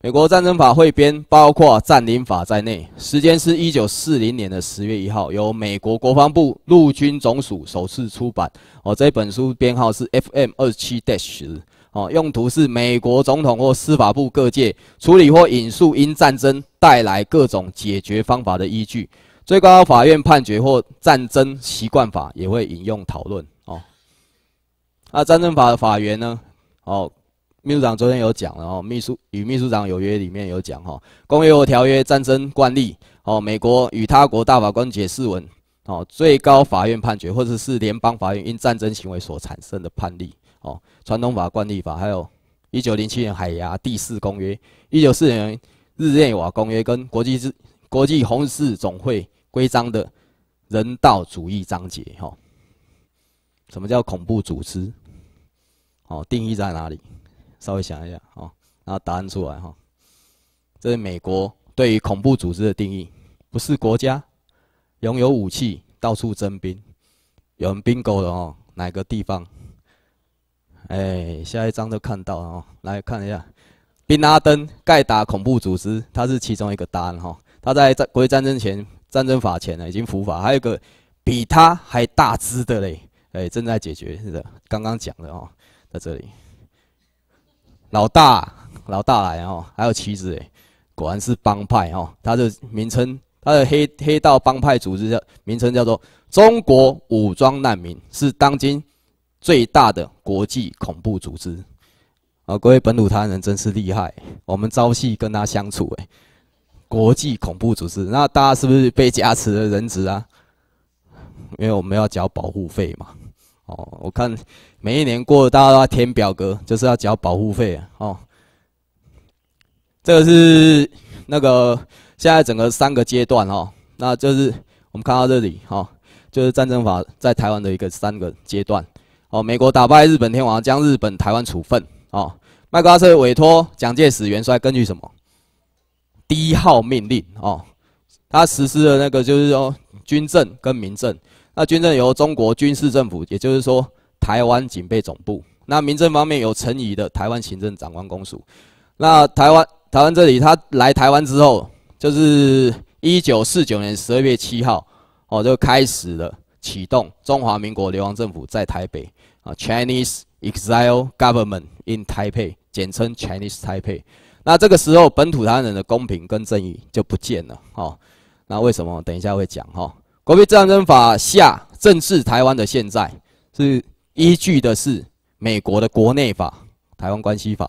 美国战争法汇编包括占领法在内，时间是一九四零年的十月一号，由美国国防部陆军总署首次出版哦，这本书编号是 FM 二十七 dash 十哦，用途是美国总统或司法部各界处理或引述因战争带来各种解决方法的依据。最高法院判决或战争习惯法也会引用讨论哦。那战争法的法源呢？哦，秘书长昨天有讲，了哦，秘书与秘书长有约里面有讲哈，公约和条约、战争惯例，哦，美国与他国大法官解释文，哦，最高法院判决或者是联邦法院因战争行为所产生的判例，哦，传统法、惯例法，还有一九零七年海牙第四公约、九四零年日内瓦公约跟国际国际红十字总会规章的人道主义章节，哈。什么叫恐怖组织？哦，定义在哪里？稍微想一下，哦，然后答案出来，哈，这是美国对于恐怖组织的定义，不是国家拥有武器到处征兵，有人兵狗的哦，哪个地方？哎，下一章都看到了哦，来看一下宾拉登盖达恐怖组织，它是其中一个答案，哈。他在战国战前战争法前呢已经伏法，还有个比他还大只的嘞，哎正在解决是的，刚刚讲的哦，在这里，老大老大来哦，还有妻子哎，果然是帮派哦，他的名称他的黑黑道帮派组织叫名称叫做中国武装难民，是当今最大的国际恐怖组织，啊，各位本土他人真是厉害，我们朝夕跟他相处哎。国际恐怖组织，那大家是不是被加持的人质啊？因为我们要交保护费嘛。哦，我看每一年过，大家都要填表格，就是要交保护费啊。哦，这个是那个现在整个三个阶段哦。那就是我们看到这里哦，就是战争法在台湾的一个三个阶段。哦，美国打败日本天皇，将日本台湾处分。哦，麦克阿瑟委托蒋介石元帅根据什么？一号命令哦，他实施的那个就是说军政跟民政。那军政由中国军事政府，也就是说台湾警备总部。那民政方面有陈仪的台湾行政长官公署。那台湾台湾这里，他来台湾之后，就是一九四九年十二月七号哦，就开始了启动中华民国流亡政府在台北啊，Chinese Exile Government in Taipei，简称 Chinese Taipei。那这个时候，本土台湾人的公平跟正义就不见了哦。那为什么？等一下会讲哦。《国民战争法》下，正是台湾的现在是依据的是美国的国内法《台湾关系法》。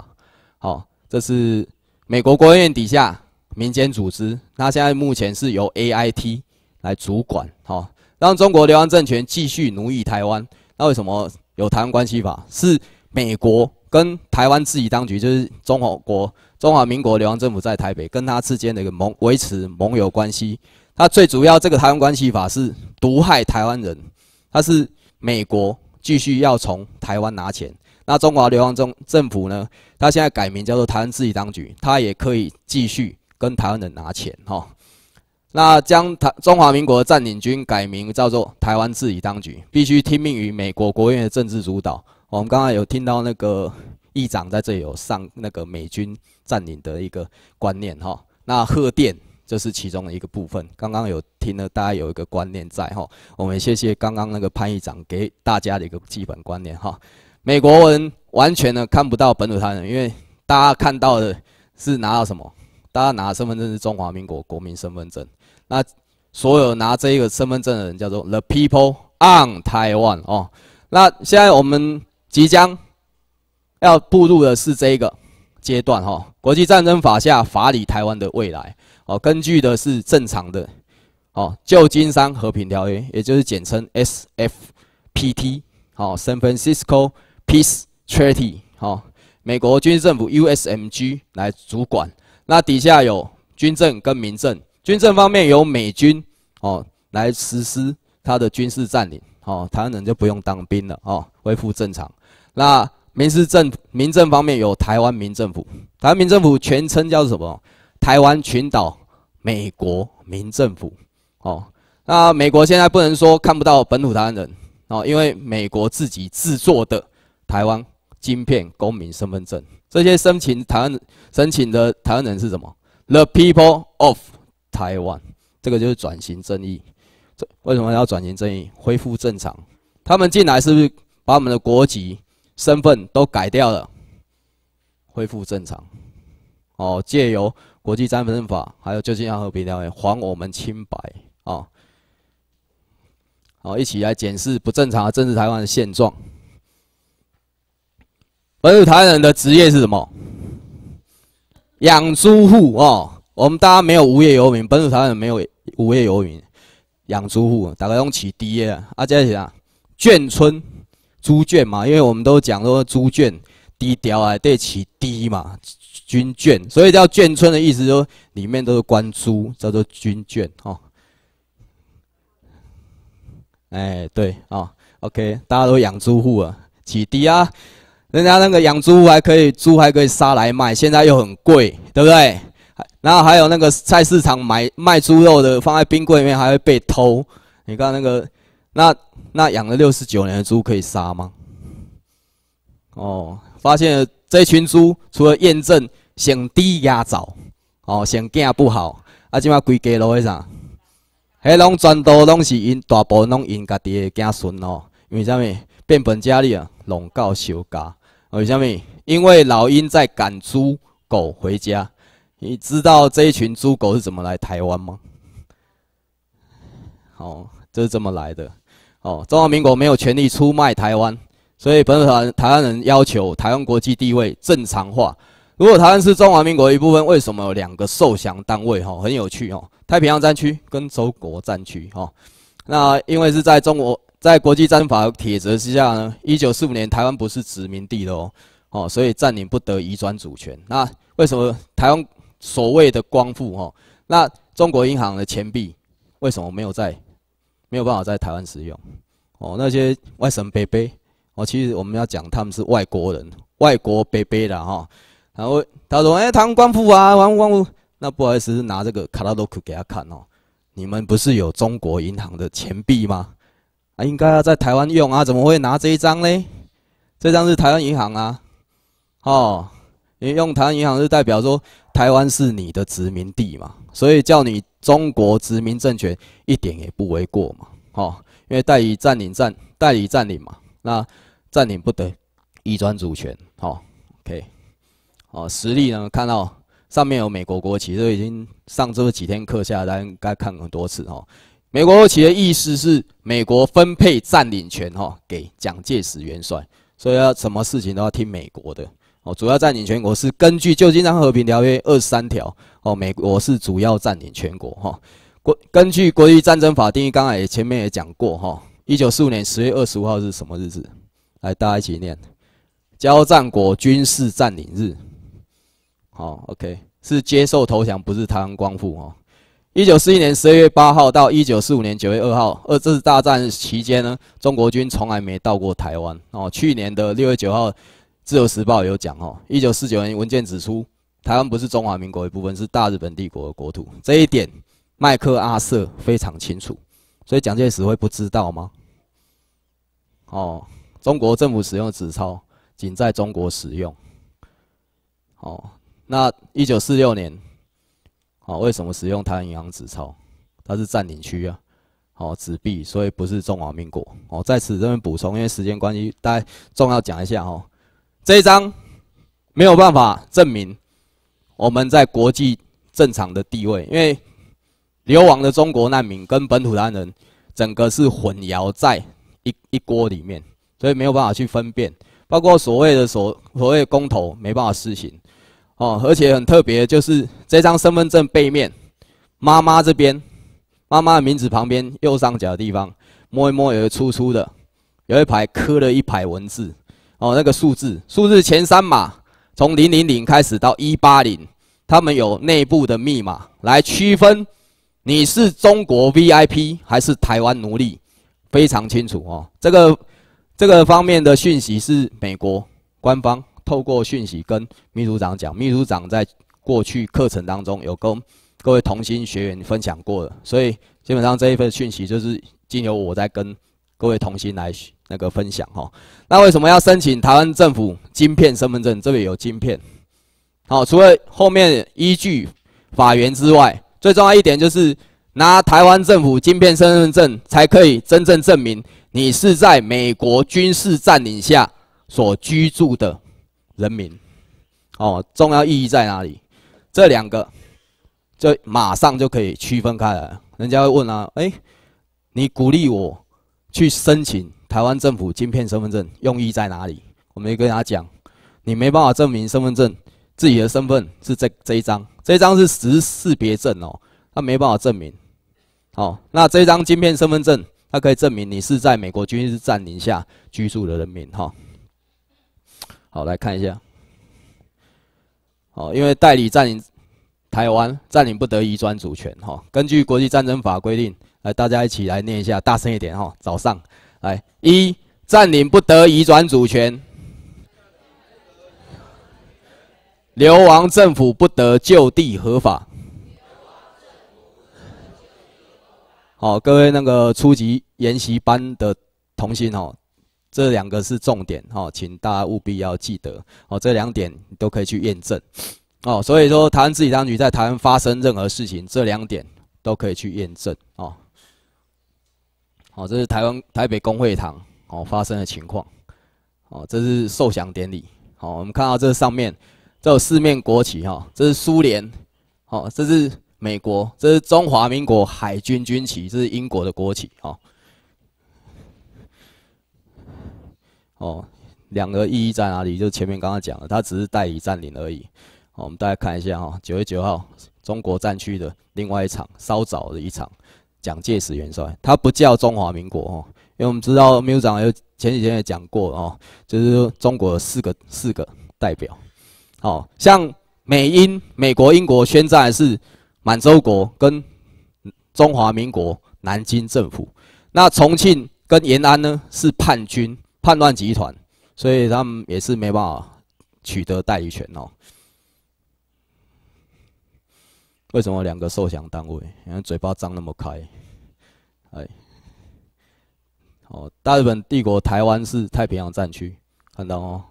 好，这是美国国务院底下民间组织，那现在目前是由 AIT 来主管。好，让中国流亡政权继续奴役台湾。那为什么有《台湾关系法》？是美国跟台湾自己当局，就是中华国。中华民国流亡政府在台北，跟他之间的一个盟维持盟友关系。他最主要这个台湾关系法是毒害台湾人，他是美国继续要从台湾拿钱。那中华流亡中政府呢，他现在改名叫做台湾自己当局，他也可以继续跟台湾人拿钱哈。那将台中华民国占领军改名叫做台湾自己当局，必须听命于美国国务院的政治主导。我们刚刚有听到那个议长在这里有上那个美军。占领的一个观念哈，那贺电这是其中的一个部分。刚刚有听了大家有一个观念在哈。我们谢谢刚刚那个潘议长给大家的一个基本观念哈。美国人完全呢看不到本土他人，因为大家看到的是拿到什么？大家拿身份证是中华民国国民身份证。那所有拿这一个身份证的人叫做 The people on Taiwan 哦。那现在我们即将要步入的是这一个。阶段哈，国际战争法下法理台湾的未来哦，根据的是正常的哦，旧金山和平条约，也就是简称 S F P T 哦，San Francisco Peace Treaty 哦，美国军政府 U S M G 来主管，那底下有军政跟民政，军政方面由美军哦来实施它的军事占领哦，台湾人就不用当兵了哦，恢复正常那。民事政民政方面有台湾民政府，台湾民政府全称叫什么？台湾群岛美国民政府。哦，那美国现在不能说看不到本土台湾人哦，因为美国自己制作的台湾晶片公民身份证，这些申请台湾申请的台湾人是什么？The people of Taiwan，这个就是转型正义。这为什么要转型正义？恢复正常？他们进来是不是把我们的国籍？身份都改掉了，恢复正常，哦，借由国际战争法，还有旧金山和平条约，还我们清白，哦，哦，一起来检视不正常的政治台湾的现状。本土台湾人的职业是什么？养猪户哦，我们大家没有无业游民，本土台湾人没有无业游民，养猪户，大家用起低的，啊，再啥？眷村。猪圈嘛，因为我们都讲说猪圈低调啊，得起低嘛，军圈，所以叫圈村的意思，说里面都是关猪，叫做军圈哦。哎，对啊，OK，大家都养猪户啊，起低啊，人家那个养猪户还可以，猪还可以杀来卖，现在又很贵，对不对？然后还有那个菜市场买卖猪肉的，放在冰柜里面还会被偷，你看那个。那那养了六十九年的猪可以杀吗？哦，发现这群猪除了验证想低压早，哦，想价不好，啊，怎么规家路的啥？迄拢全都拢是因大部分拢因家的家孙哦，因为啥物变本加厉啊，笼告小家为啥物？因为老鹰在赶猪狗回家。你知道这一群猪狗是怎么来台湾吗？哦，这是怎么来的？哦，中华民国没有权利出卖台湾，所以本台台湾人要求台湾国际地位正常化。如果台湾是中华民国一部分，为什么有两个受降单位？哈，很有趣哦。太平洋战区跟中国战区哈。那因为是在中国在国际战法铁则之下呢，一九四五年台湾不是殖民地的哦哦，所以占领不得移转主权。那为什么台湾所谓的光复？哈，那中国银行的钱币为什么没有在？没有办法在台湾使用哦，那些外省伯伯，哦，其实我们要讲他们是外国人，外国伯伯的哈。然后他说：“哎，他们光复啊，光光复。”那不好意思，拿这个卡拉洛克给他看哦。你们不是有中国银行的钱币吗？啊，应该要在台湾用啊，怎么会拿这一张呢？这张是台湾银行啊。哦，你用台湾银行是代表说台湾是你的殖民地嘛，所以叫你。中国殖民政权一点也不为过嘛，哦，因为代理占领占代理占领嘛，那占领不得移转主权，好，OK，哦，实力呢，看到上面有美国国旗，都已经上周几天课下大家看很多次哦，美国国旗的意思是美国分配占领权哈给蒋介石元帅，所以要什么事情都要听美国的。哦，主要占领全国是根据《旧金山和平条约》二十三条。哦，美国是主要占领全国。哈，国根据《国际战争法》定义，刚才前面也讲过。哈，一九四五年十月二十五号是什么日子？来，大家一起念：交战国军事占领日。好，OK，是接受投降，不是台湾光复。哦，一九四一年十二月八号到一九四五年九月二号，二这是大战期间呢，中国军从来没到过台湾。哦，去年的六月九号。自由时报也有讲哦，一九四九年文件指出，台湾不是中华民国一部分，是大日本帝国的国土。这一点麦克阿瑟非常清楚，所以蒋介石会不知道吗？哦，中国政府使用的纸钞仅在中国使用。哦，那一九四六年，哦，为什么使用台湾银行纸钞？它是占领区啊，哦，纸币所以不是中华民国。哦，在此这边补充，因为时间关系，大家重要讲一下哦。这一张没有办法证明我们在国际正常的地位，因为流亡的中国难民跟本土华人整个是混淆在一一锅里面，所以没有办法去分辨。包括所谓的所所谓公投，没办法施行。哦，而且很特别，就是这张身份证背面，妈妈这边，妈妈的名字旁边右上角的地方，摸一摸有一粗粗的，有一排刻了一排文字。哦，那个数字，数字前三码从零零零开始到一八零，他们有内部的密码来区分，你是中国 VIP 还是台湾奴隶，非常清楚哦。这个这个方面的讯息是美国官方透过讯息跟秘书长讲，秘书长在过去课程当中有跟各位同心学员分享过的，所以基本上这一份讯息就是经由我在跟各位同心来。那个分享哈，那为什么要申请台湾政府晶片身份证？这里有晶片，好，除了后面依据法源之外，最重要一点就是拿台湾政府晶片身份证，才可以真正证明你是在美国军事占领下所居住的人民。哦，重要意义在哪里？这两个，就马上就可以区分开来。人家会问啊，哎，你鼓励我去申请？台湾政府晶片身份证用意在哪里？我没跟大家讲，你没办法证明身份证自己的身份是这这一张，这一张是识识别证哦，他没办法证明。好，那这张晶片身份证，它可以证明你是在美国军事占领下居住的人民哈。好，来看一下。哦，因为代理占领台湾，占领不得移转主权哈。根据国际战争法规定，来大家一起来念一下，大声一点哈。早上。来一占领不得移转主权，流亡政府不得就地合法。好，各位那个初级研习班的童心哦，这两个是重点哦，请大家务必要记得哦。这两点你都可以去验证哦。所以说，台湾自己当局在台湾发生任何事情，这两点都可以去验证哦。哦，这是台湾台北工会堂哦发生的情况，哦，这是受降典礼。好，我们看到这上面，这有四面国旗哈，这是苏联，好，这是美国，这是中华民国海军军旗，这是英国的国旗。哦，两个意义在哪里？就前面刚刚讲了，它只是代理占领而已。好，我们大家看一下哈，九月九号中国战区的另外一场稍早的一场。蒋介石元帅，他不叫中华民国哦，因为我们知道秘书长有前几天也讲过哦，就是中国四个四个代表，哦，像美英美国英国宣战是满洲国跟中华民国南京政府，那重庆跟延安呢是叛军叛乱集团，所以他们也是没办法取得代理权哦。为什么两个受降单位？你看嘴巴张那么开，哎，哦，大日本帝国台湾是太平洋战区，看到哦，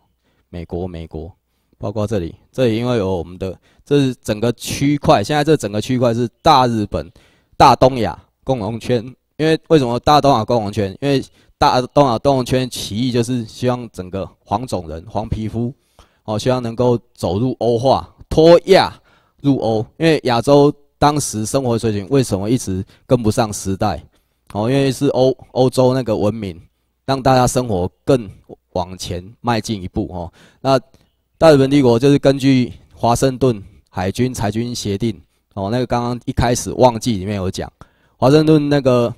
美国，美国，包括这里，这里因为有我们的，这是整个区块。现在这整个区块是大日本、大东亚共荣圈。因为为什么大东亚共荣圈？因为大东亚共荣圈其意就是希望整个黄种人、黄皮肤，哦，希望能够走入欧化、脱亚。入欧，因为亚洲当时生活水准为什么一直跟不上时代？哦，因为是欧欧洲那个文明，让大家生活更往前迈进一步哦。那大日本帝国就是根据华盛顿海军裁军协定哦，那个刚刚一开始忘记里面有讲，华盛顿那个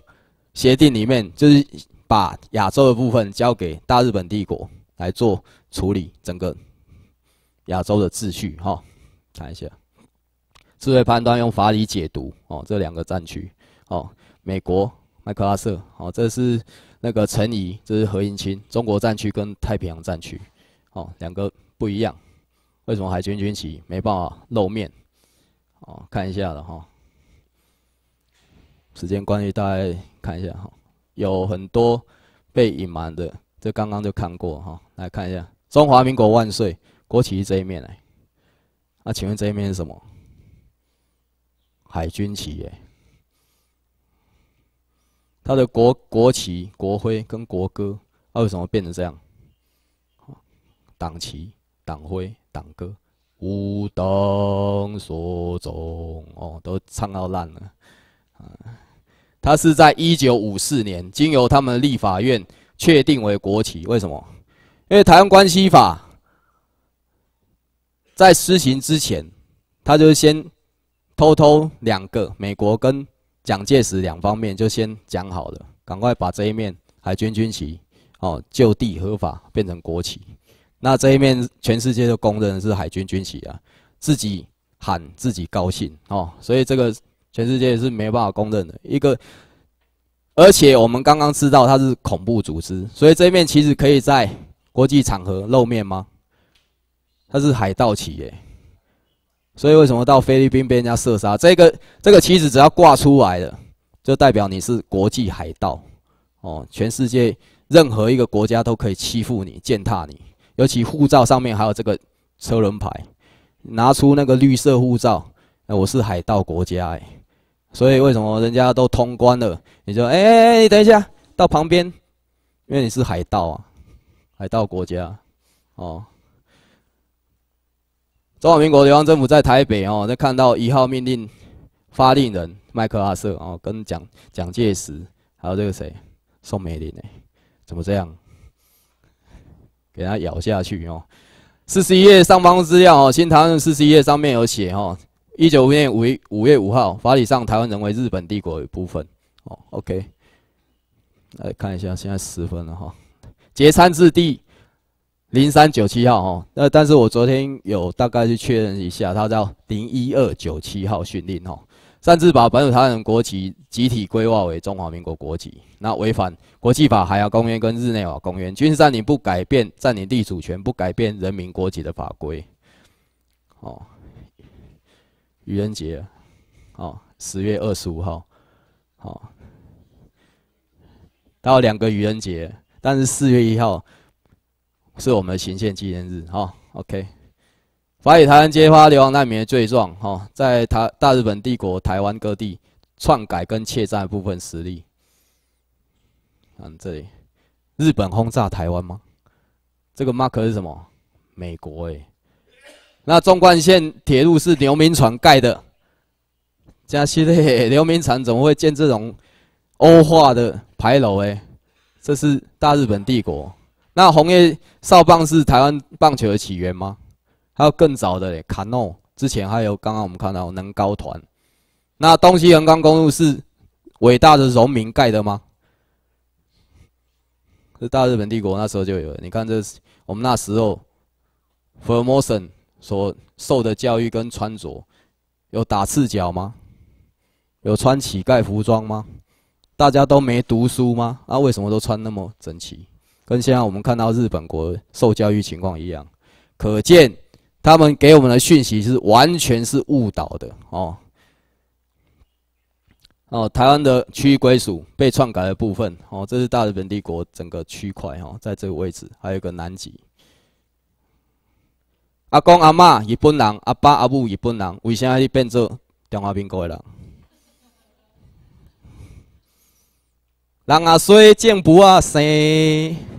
协定里面就是把亚洲的部分交给大日本帝国来做处理，整个亚洲的秩序哈。看一下。智慧判断用法理解读哦，这两个战区哦，美国麦克阿瑟哦，这是那个陈仪，这是何应钦，中国战区跟太平洋战区哦，两个不一样。为什么海军军旗没办法露面？哦，看一下了哈。时间关系，大概看一下哈，有很多被隐瞒的。这刚刚就看过哈，来看一下《中华民国万岁》国旗这一面来，那请问这一面是什么？海军企业，他的国国旗、国徽跟国歌，它为什么变成这样？党旗、党徽、党歌，吾党所宗哦，都唱到烂了。它是在一九五四年经由他们立法院确定为国旗，为什么？因为《台湾关系法》在施行之前，它就先。偷偷两个，美国跟蒋介石两方面就先讲好了，赶快把这一面海军军旗，哦，就地合法变成国旗，那这一面全世界都公认是海军军旗啊，自己喊自己高兴哦，所以这个全世界是没办法公认的一个，而且我们刚刚知道它是恐怖组织，所以这一面其实可以在国际场合露面吗？它是海盗旗耶。所以为什么到菲律宾被人家射杀？这个这个旗子只要挂出来了，就代表你是国际海盗哦，全世界任何一个国家都可以欺负你、践踏你。尤其护照上面还有这个车轮牌，拿出那个绿色护照，哎，我是海盗国家哎。所以为什么人家都通关了，你就哎哎哎，等一下到旁边，因为你是海盗啊，海盗国家哦。中华民国地方政府在台北哦，在看到一号命令发令人麦克阿瑟哦，跟蒋蒋介石还有这个谁宋美龄哎，怎么这样？给他咬下去哦。四十一页上方资料哦，新台湾四十一页上面有写哦，一九五年五五月五号法理上台湾成为日本帝国一部分哦。OK，来看一下，现在十分了哈。截三至第。零三九七号哦，那但是我昨天有大概去确认一下，它叫零一二九七号训令哦，擅自把本土台湾国旗集体规划为中华民国国旗，那违反国际法海洋公约跟日内瓦公约军事占领不改变占领地主权，不改变人民国籍的法规。哦，愚人节，哦，十月二十五号，好，它有两个愚人节，但是四月一号。是我们的行宪纪念日，哈，OK。法语台湾揭发流亡难民的罪状，哈，在台大日本帝国台湾各地篡改跟窃占部分实力。看这里，日本轰炸台湾吗？这个 Mark 是什么？美国哎。那纵贯线铁路是刘铭传盖的。加息的刘铭传怎么会建这种欧化的牌楼哎？这是大日本帝国。那红叶少棒是台湾棒球的起源吗？还有更早的嘞，卡诺之前还有刚刚我们看到能高团。那东西横冈公路是伟大的农民盖的吗？是大日本帝国那时候就有。你看这，我们那时候 f o r m o t i o n 所受的教育跟穿着，有打赤脚吗？有穿乞丐服装吗？大家都没读书吗？那为什么都穿那么整齐？跟现在我们看到日本国受教育情况一样，可见他们给我们的讯息是完全是误导的哦哦。台湾的区域归属被篡改的部分哦，这是大日本帝国整个区块哈，在这个位置还有个南极。阿公阿妈日本人，阿爸阿母日本人，为啥你变做中华民国人？人阿衰，进步阿生。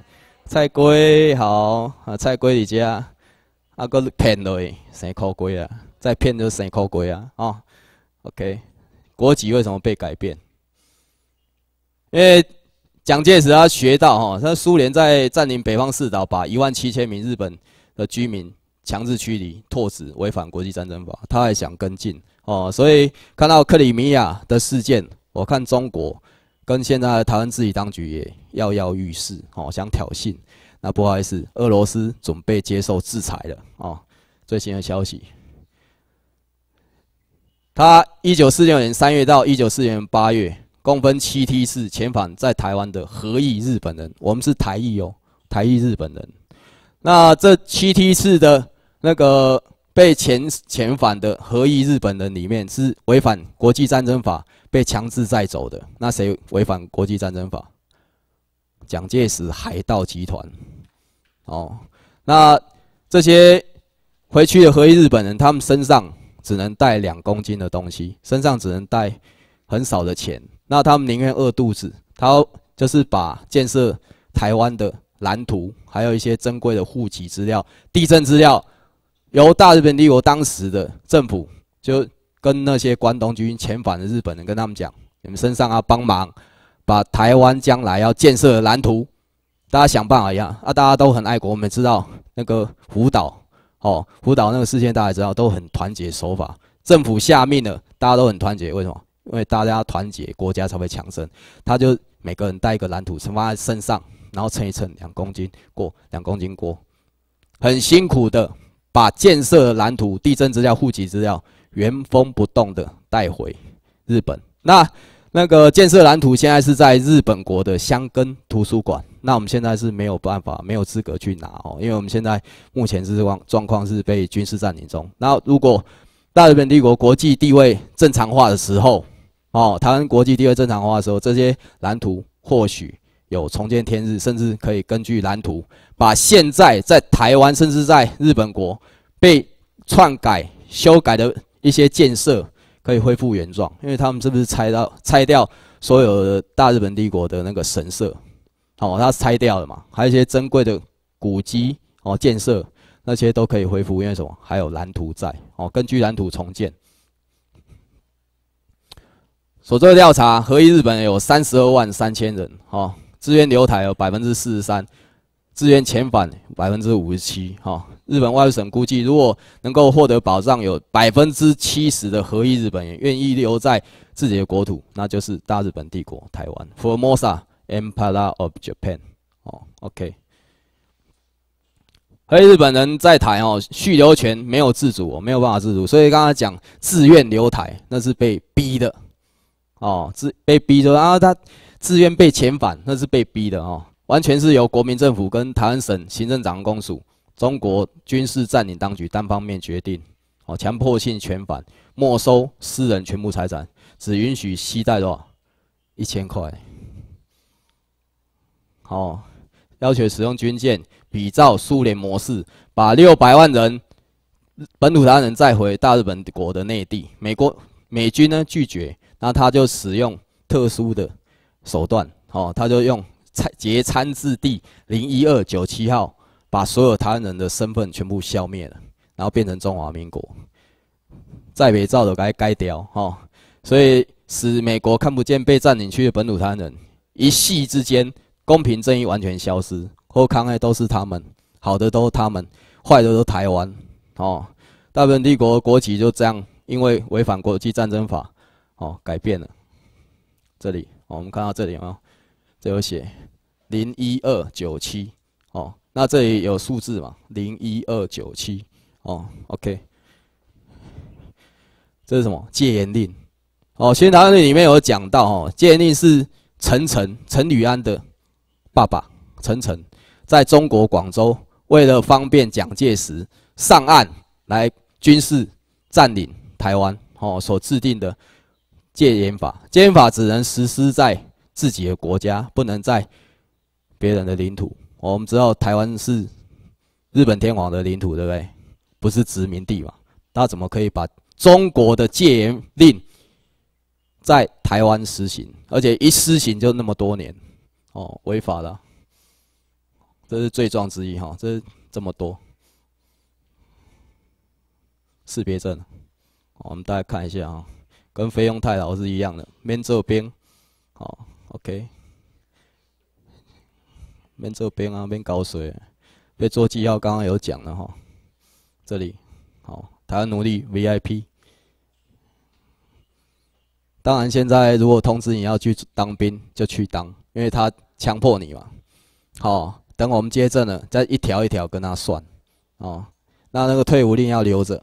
菜龟好啊，菜龟在吃，啊个骗类生苦龟啊，再骗就生苦龟啊，哦，OK，国籍为什么被改变？因为蒋介石他学到哈，他苏联在占领北方四岛，把一万七千名日本的居民强制驱离、拓殖，违反国际战争法，他还想跟进哦，所以看到克里米亚的事件，我看中国。跟现在台湾自己当局也跃跃欲试，哦，想挑衅。那不好意思，俄罗斯准备接受制裁了。哦，最新的消息。他一九四六年三月到一九四六年八月，共分七批次遣返在台湾的合意日本人。我们是台裔哦，台裔日本人。那这七批次的那个被遣遣返的合意日本人里面，是违反国际战争法。被强制载走的，那谁违反国际战争法？蒋介石海盗集团，哦，那这些回去的和日本人，他们身上只能带两公斤的东西，身上只能带很少的钱，那他们宁愿饿肚子。他就是把建设台湾的蓝图，还有一些珍贵的户籍资料、地震资料，由大日本帝国当时的政府就。跟那些关东军遣返的日本人，跟他们讲：“你们身上要帮忙把台湾将来要建设的蓝图，大家想办法一样啊，大家都很爱国。我们知道那个福岛，哦，福岛那个事件大家知道，都很团结守法。政府下命了，大家都很团结。为什么？因为大家团结，国家才会强盛。他就每个人带一个蓝图，盛放在身上，然后称一称，两公斤过，两公斤过，很辛苦的把建设蓝图、地震资料、户籍资料。原封不动的带回日本，那那个建设蓝图现在是在日本国的箱根图书馆，那我们现在是没有办法、没有资格去拿哦，因为我们现在目前是状状况是被军事占领中。那如果大日本帝国国际地位正常化的时候，哦，台湾国际地位正常化的时候，这些蓝图或许有重见天日，甚至可以根据蓝图把现在在台湾甚至在日本国被篡改、修改的。一些建设可以恢复原状，因为他们是不是拆到拆掉所有的大日本帝国的那个神社，哦，它拆掉了嘛？还有一些珍贵的古籍哦，建设那些都可以恢复，因为什么？还有蓝图在哦，根据蓝图重建。所做的调查，和一日本有三十二万三千人哦，资源流台有百分之四十三。自愿遣返百分之五十七，哈。日本外务省估计，如果能够获得保障，有百分之七十的合意日本人愿意留在自己的国土，那就是大日本帝国台湾 （Formosa Empire of Japan）。哦，OK。所以日本人在台哦，续留权没有自主，没有办法自主。所以刚才讲自愿留台，那是被逼的。哦，自被逼说啊，他自愿被遣返，那是被逼的哦自被逼然、啊他自愿被遣返那是被逼的哦完全是由国民政府跟台湾省行政长官公署、中国军事占领当局单方面决定，哦，强迫性全返、没收私人全部财产，只允许携带多少一千块。哦，要求使用军舰，比照苏联模式，把六百万人本土台湾人载回大日本国的内地。美国美军呢拒绝，那他就使用特殊的手段，哦，他就用。参节参字第零一二九七号，把所有台湾人的身份全部消灭了，然后变成中华民国。再伪造的该该掉哦，所以使美国看不见被占领区的本土台湾人，一夕之间公平正义完全消失，后抗爱都是他们，好的都是他们，坏的都台湾哦。大本帝国国旗就这样，因为违反国际战争法哦，改变了。这里我们看到这里啊，这有写。零一二九七哦，那这里有数字嘛？零一二九七哦，OK，这是什么戒严令？哦，新闻档里面有讲到哦，戒严令是陈诚、陈履安的爸爸陈诚在中国广州，为了方便蒋介石上岸来军事占领台湾哦，所制定的戒严法。戒严法只能实施在自己的国家，不能在。别人的领土，我们知道台湾是日本天皇的领土，对不对？不是殖民地嘛？他怎么可以把中国的戒严令在台湾实行？而且一施行就那么多年，哦，违法了。这是罪状之一哈。这是这么多识别证，我们大家看一下啊，跟菲佣太劳是一样的，面这边，好，OK。边做兵啊，边搞税。对，做记号，刚刚有讲了哈。这里，哦，他要努力 VIP。当然，现在如果通知你要去当兵，就去当，因为他强迫你嘛。好，等我们接着呢，再一条一条跟他算。哦，那那个退伍令要留着。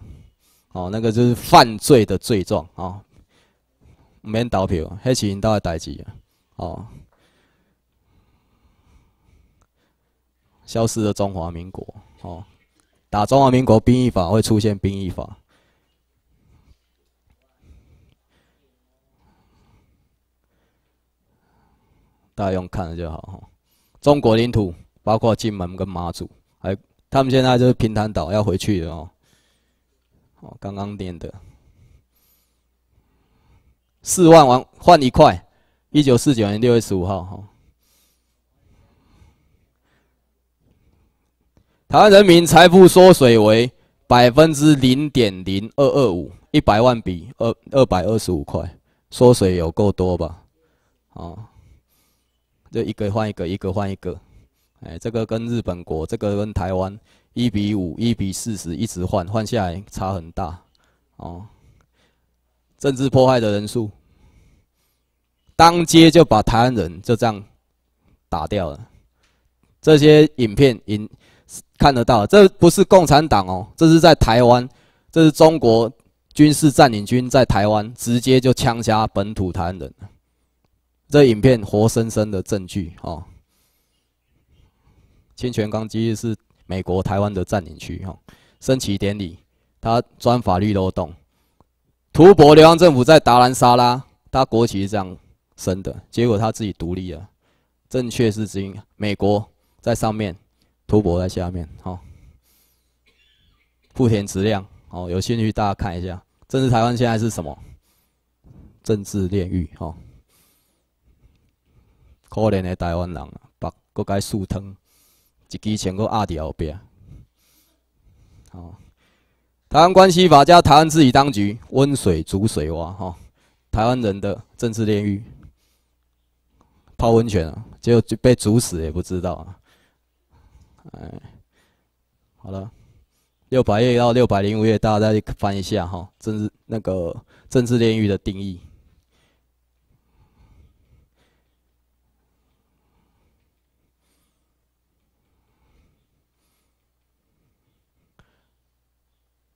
哦，那个就是犯罪的罪状啊。免投票，黑是领导的代志哦。消失了中华民国，哦，打中华民国兵役法会出现兵役法，大家用看了就好。中国领土包括金门跟马祖，还他们现在就是平潭岛要回去的哦。哦，刚刚点的四万王换一块，一九四九年六月十五号，哈。台湾人民财富缩水为百分之零点零二二五，一百万比二二百二十五块，缩水有够多吧？哦，就一个换一个，一个换一个，哎，这个跟日本国，这个跟台湾一比五，一比四十，一直换换下来差很大哦。政治迫害的人数，当街就把台湾人就这样打掉了，这些影片影。看得到，这不是共产党哦，这是在台湾，这是中国军事占领军在台湾直接就枪杀本土台湾人，这影片活生生的证据哦。清泉岗基地是美国台湾的占领区哦，升旗典礼，他钻法律漏洞。图博流亡政府在达兰沙拉，他国旗是这样升的，结果他自己独立了。正确是因美国在上面。图博在下面，好。福田直亮，好有兴趣大家看一下，政治台湾现在是什么？政治炼狱，哈。可怜的台湾人，把国改树藤，一支全部压在后边。好，台湾关系法叫台湾自己当局温水煮水蛙，哈。台湾人的政治炼狱，泡温泉啊，就被煮死也不知道啊。哎，好了，六百页到六百零五页，大家再翻一下哈。政治那个政治炼狱的定义。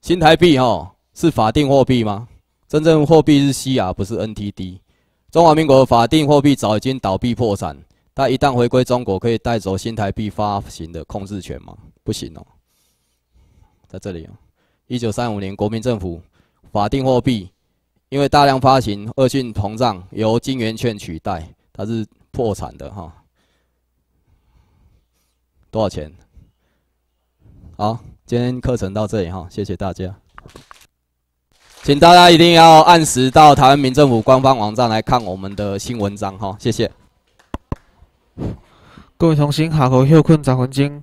新台币哈是法定货币吗？真正货币是西雅，不是 NTD。中华民国法定货币早已经倒闭破产。它一旦回归中国，可以带走新台币发行的控制权吗？不行哦，在这里哦，一九三五年国民政府法定货币因为大量发行恶性通胀，由金圆券取代，它是破产的哈。多少钱？好，今天课程到这里哈，谢谢大家，请大家一定要按时到台湾民政府官方网站来看我们的新文章哈，谢谢。各位同行，好口又困找黄金，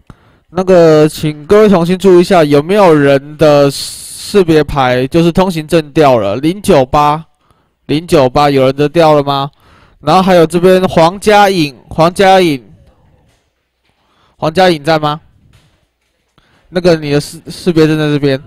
那个请各位同行注意一下，有没有人的识别牌就是通行证掉了？零九八，零九八，有人的掉了吗？然后还有这边黄佳颖，黄佳颖，黄佳颖在吗？那个你的识识别证在这边。